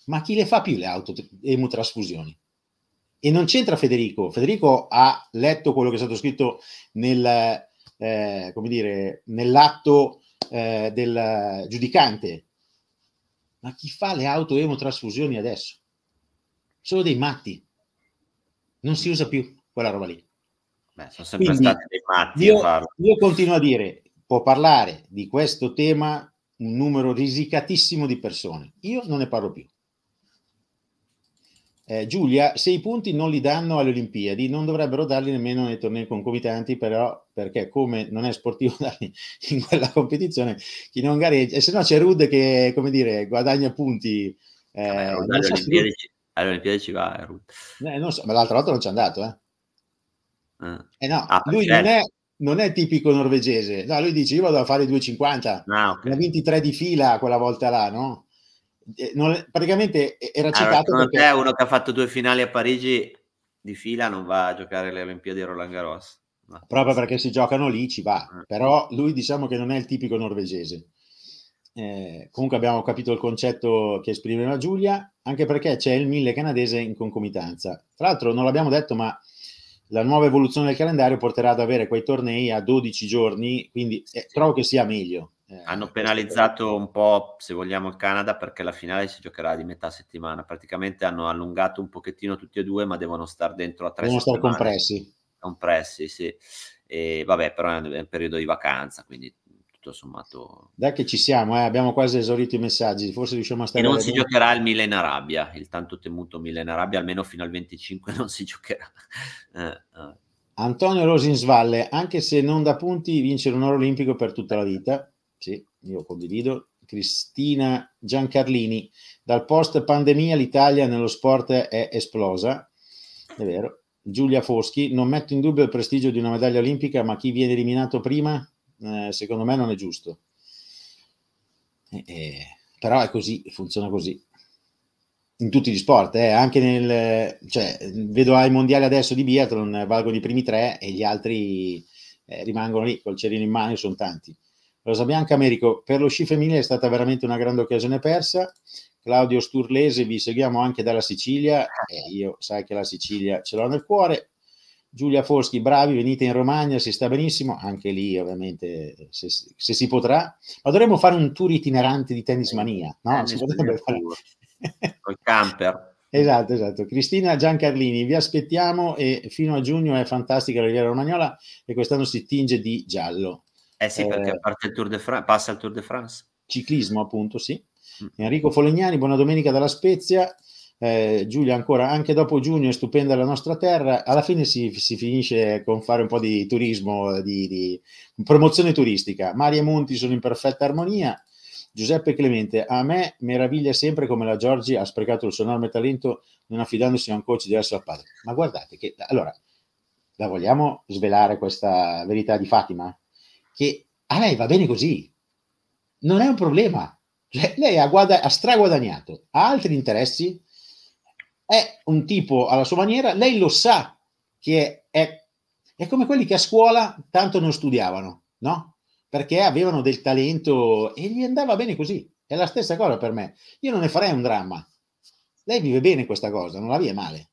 Ma chi le fa più le autoemotrasfusioni? E non c'entra Federico. Federico ha letto quello che è stato scritto nel, eh, dire, nell'atto eh, del giudicante. Ma chi fa le autoemotrasfusioni adesso? Solo dei matti. Non si usa più quella roba lì. Beh, sono sempre Quindi, stati dei matti io, io continuo a dire, può parlare di questo tema un numero risicatissimo di persone. Io non ne parlo più. Eh, Giulia, se i punti non li danno alle Olimpiadi, non dovrebbero darli nemmeno nei tornei concomitanti, però perché come non è sportivo darli in quella competizione, chi non gareggia, e se no c'è Rude che, come dire, guadagna punti. Eh, alle, Olimpiadi, se... Olimpiadi, ci va Rude. Eh, eh so, ma l'altra volta non ci è andato, eh? Eh, eh no, ah, lui certo. non è non è tipico norvegese. No, lui dice: Io vado a fare 2,50, ah, okay. ha 23 di fila quella volta là, no? Eh, non, praticamente era citato. Allora, perché... uno che ha fatto due finali a Parigi di fila non va a giocare le Olimpiadi Roland Garros. No. Proprio perché si giocano lì ci va, ah. però lui diciamo che non è il tipico norvegese. Eh, comunque abbiamo capito il concetto che esprimeva Giulia, anche perché c'è il mille canadese in concomitanza. Tra l'altro non l'abbiamo detto, ma la nuova evoluzione del calendario porterà ad avere quei tornei a 12 giorni, quindi eh, trovo che sia meglio. Eh, Hanno penalizzato un po', se vogliamo, il Canada perché la finale si giocherà di metà settimana. Praticamente hanno allungato un pochettino tutti e due, ma devono stare dentro a tre devono settimane. Devono stare compressi. Compressi, sì. E, vabbè, però è un periodo di vacanza, quindi tutto sommato. Dai che ci siamo, eh? abbiamo quasi esaurito i messaggi, forse riusciamo a stare... E non si giocherà il Milan Arabia, il tanto temuto Milan Arabia, almeno fino al 25 non si giocherà. Eh, eh. Antonio Rosinsvalle, anche se non da punti, vincere un oro olimpico per tutta la vita. Sì, io condivido. Cristina Giancarlini, dal post pandemia l'Italia nello sport è esplosa. È vero. Giulia Foschi, non metto in dubbio il prestigio di una medaglia olimpica, ma chi viene eliminato prima eh, secondo me non è giusto. Eh, eh, però è così, funziona così. In tutti gli sport, eh, anche nel... Cioè, vedo ai mondiali adesso di biathlon, valgono i primi tre e gli altri eh, rimangono lì col cerino in mano, e sono tanti. Rosa Bianca Americo, per lo sci femminile è stata veramente una grande occasione persa. Claudio Sturlese, vi seguiamo anche dalla Sicilia e io sai che la Sicilia ce l'ho nel cuore. Giulia Foschi, bravi, venite in Romagna, si sta benissimo, anche lì ovviamente se, se si potrà, ma dovremmo fare un tour itinerante di tennis eh, mania, no? Tennis si potrebbe fare. Col camper. Esatto, esatto. Cristina Giancarlini, vi aspettiamo e fino a giugno è fantastica la Riviera Romagnola e quest'anno si tinge di giallo. Eh sì, perché eh, parte il Tour de France, passa il Tour de France. Ciclismo, appunto, sì. Mm. Enrico Folegnani, buona domenica dalla Spezia eh, Giulia ancora, anche dopo giugno è stupenda la nostra terra, alla fine si, si finisce con fare un po' di turismo, di, di promozione turistica. Mari e monti sono in perfetta armonia. Giuseppe Clemente, a me meraviglia sempre come la Giorgi ha sprecato il suo enorme talento non affidandosi a un coach diverso dal padre. Ma guardate che, allora, la vogliamo svelare questa verità di Fatima? Che a lei va bene così, non è un problema. Cioè, lei ha, guada- ha straguadagnato, ha altri interessi, è un tipo alla sua maniera, lei lo sa che è, è come quelli che a scuola tanto non studiavano, no? Perché avevano del talento e gli andava bene così. È la stessa cosa per me. Io non ne farei un dramma. Lei vive bene questa cosa, non la vive male.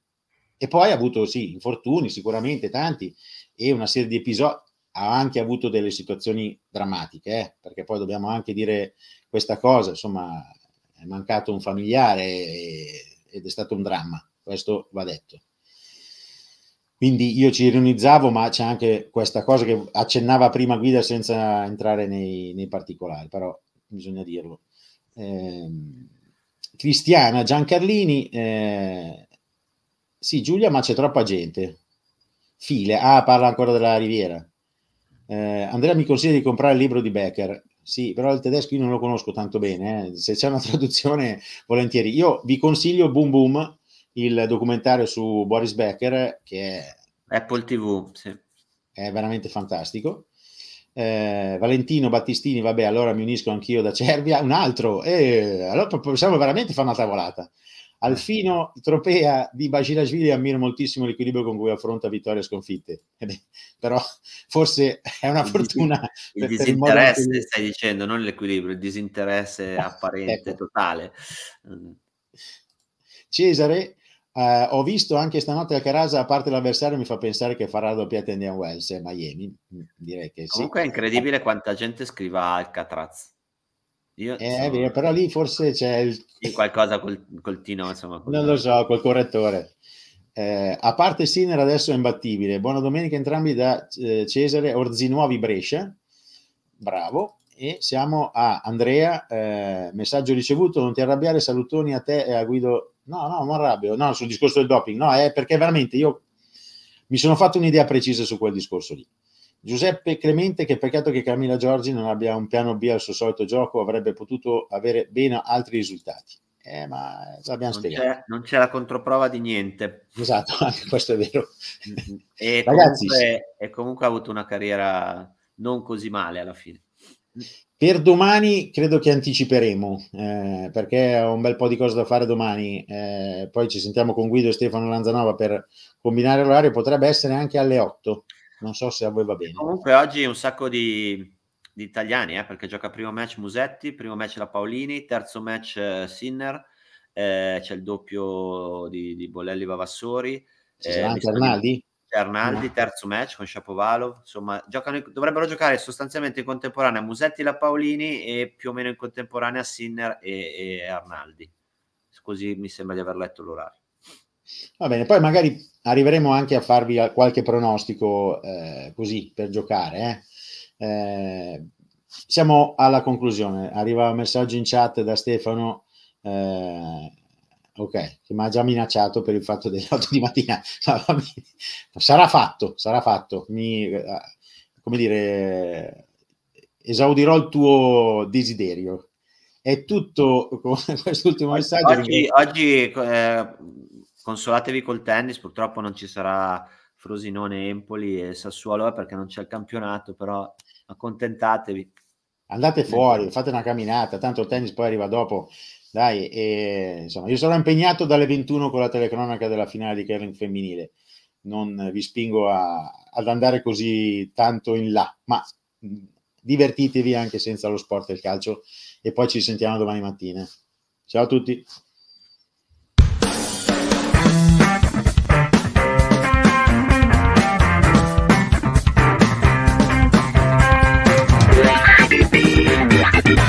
E poi ha avuto, sì, infortuni sicuramente tanti e una serie di episodi. Ha anche avuto delle situazioni drammatiche, eh? perché poi dobbiamo anche dire questa cosa, insomma, è mancato un familiare, ed è stato un dramma, questo va detto. Quindi io ci ironizzavo, ma c'è anche questa cosa che accennava prima Guida senza entrare nei, nei particolari, però bisogna dirlo. Eh, Cristiana Giancarlini, eh, sì Giulia, ma c'è troppa gente. File, ah, parla ancora della Riviera. Eh, Andrea mi consiglia di comprare il libro di Becker. Sì, però il tedesco io non lo conosco tanto bene, eh. se c'è una traduzione volentieri. Io vi consiglio Boom Boom, il documentario su Boris Becker, che è... Apple TV, sì. È veramente fantastico. Eh, Valentino Battistini, vabbè, allora mi unisco anch'io da Cervia, un altro, e eh, allora possiamo veramente fare una tavolata. Alfino eh. Tropea di Bacilasvili ammiro moltissimo l'equilibrio con cui affronta vittorie e sconfitte, però forse è una fortuna. Il, per, disinteresse, per il stai dicendo, non l'equilibrio, il disinteresse ecco. apparente, ecco. totale. Mm. Cesare, eh, ho visto anche stanotte a Carasa, a parte l'avversario, mi fa pensare che farà la doppiata Indian Wells e Miami, mm, direi che sì. Comunque è incredibile quanta gente scriva Alcatraz. Io eh, so... vero, però lì forse c'è il... qualcosa col, col Tino, insomma. Col... Non lo so, col correttore. Eh, a parte Sinner adesso è imbattibile. Buona domenica entrambi da eh, Cesare Orzinuovi Brescia. Bravo. E siamo a Andrea, eh, messaggio ricevuto, non ti arrabbiare, salutoni a te e a Guido. No, no, non arrabbio, no, sul discorso del doping, no, è perché veramente io mi sono fatto un'idea precisa su quel discorso lì. Giuseppe Clemente, che peccato che Camilla Giorgi non abbia un piano B al suo solito gioco, avrebbe potuto avere ben altri risultati. Eh, ma l'abbiamo non spiegato. C'è, non c'è la controprova di niente. Esatto, anche questo è vero. Mm-hmm. e, Ragazzi, comunque, e comunque ha avuto una carriera non così male alla fine. Per domani credo che anticiperemo, eh, perché ho un bel po' di cose da fare domani, eh, poi ci sentiamo con Guido e Stefano Lanzanova per combinare l'orario, potrebbe essere anche alle 8 non so se a voi va bene. Comunque oggi un sacco di, di italiani, eh, perché gioca primo match Musetti, primo match la Paolini, terzo match eh, Sinner, eh, c'è il doppio di, di Bolelli Vavassori. Ci eh, anche Arnaldi? Arnaldi, no. terzo match con Shapovalov, insomma giocano, dovrebbero giocare sostanzialmente in contemporanea Musetti, la Paolini e più o meno in contemporanea Sinner e, e Arnaldi. Così mi sembra di aver letto l'orario. Va bene, poi magari arriveremo anche a farvi qualche pronostico eh, così per giocare. Eh. Eh, siamo alla conclusione. Arriva un messaggio in chat da Stefano. Eh, ok, che mi ha già minacciato per il fatto delle 8 di mattina. sarà fatto, sarà fatto. Mi, eh, come dire, esaudirò il tuo desiderio. È tutto con quest'ultimo messaggio. Oggi, oggi eh consolatevi col tennis, purtroppo non ci sarà Frosinone, Empoli e Sassuolo eh, perché non c'è il campionato, però accontentatevi. Andate fuori, fate una camminata, tanto il tennis poi arriva dopo. Dai, e, insomma, io sarò impegnato dalle 21 con la telecronaca della finale di Kevin femminile. Non vi spingo a, ad andare così tanto in là, ma mm, divertitevi anche senza lo sport e il calcio e poi ci sentiamo domani mattina. Ciao a tutti. Thank you.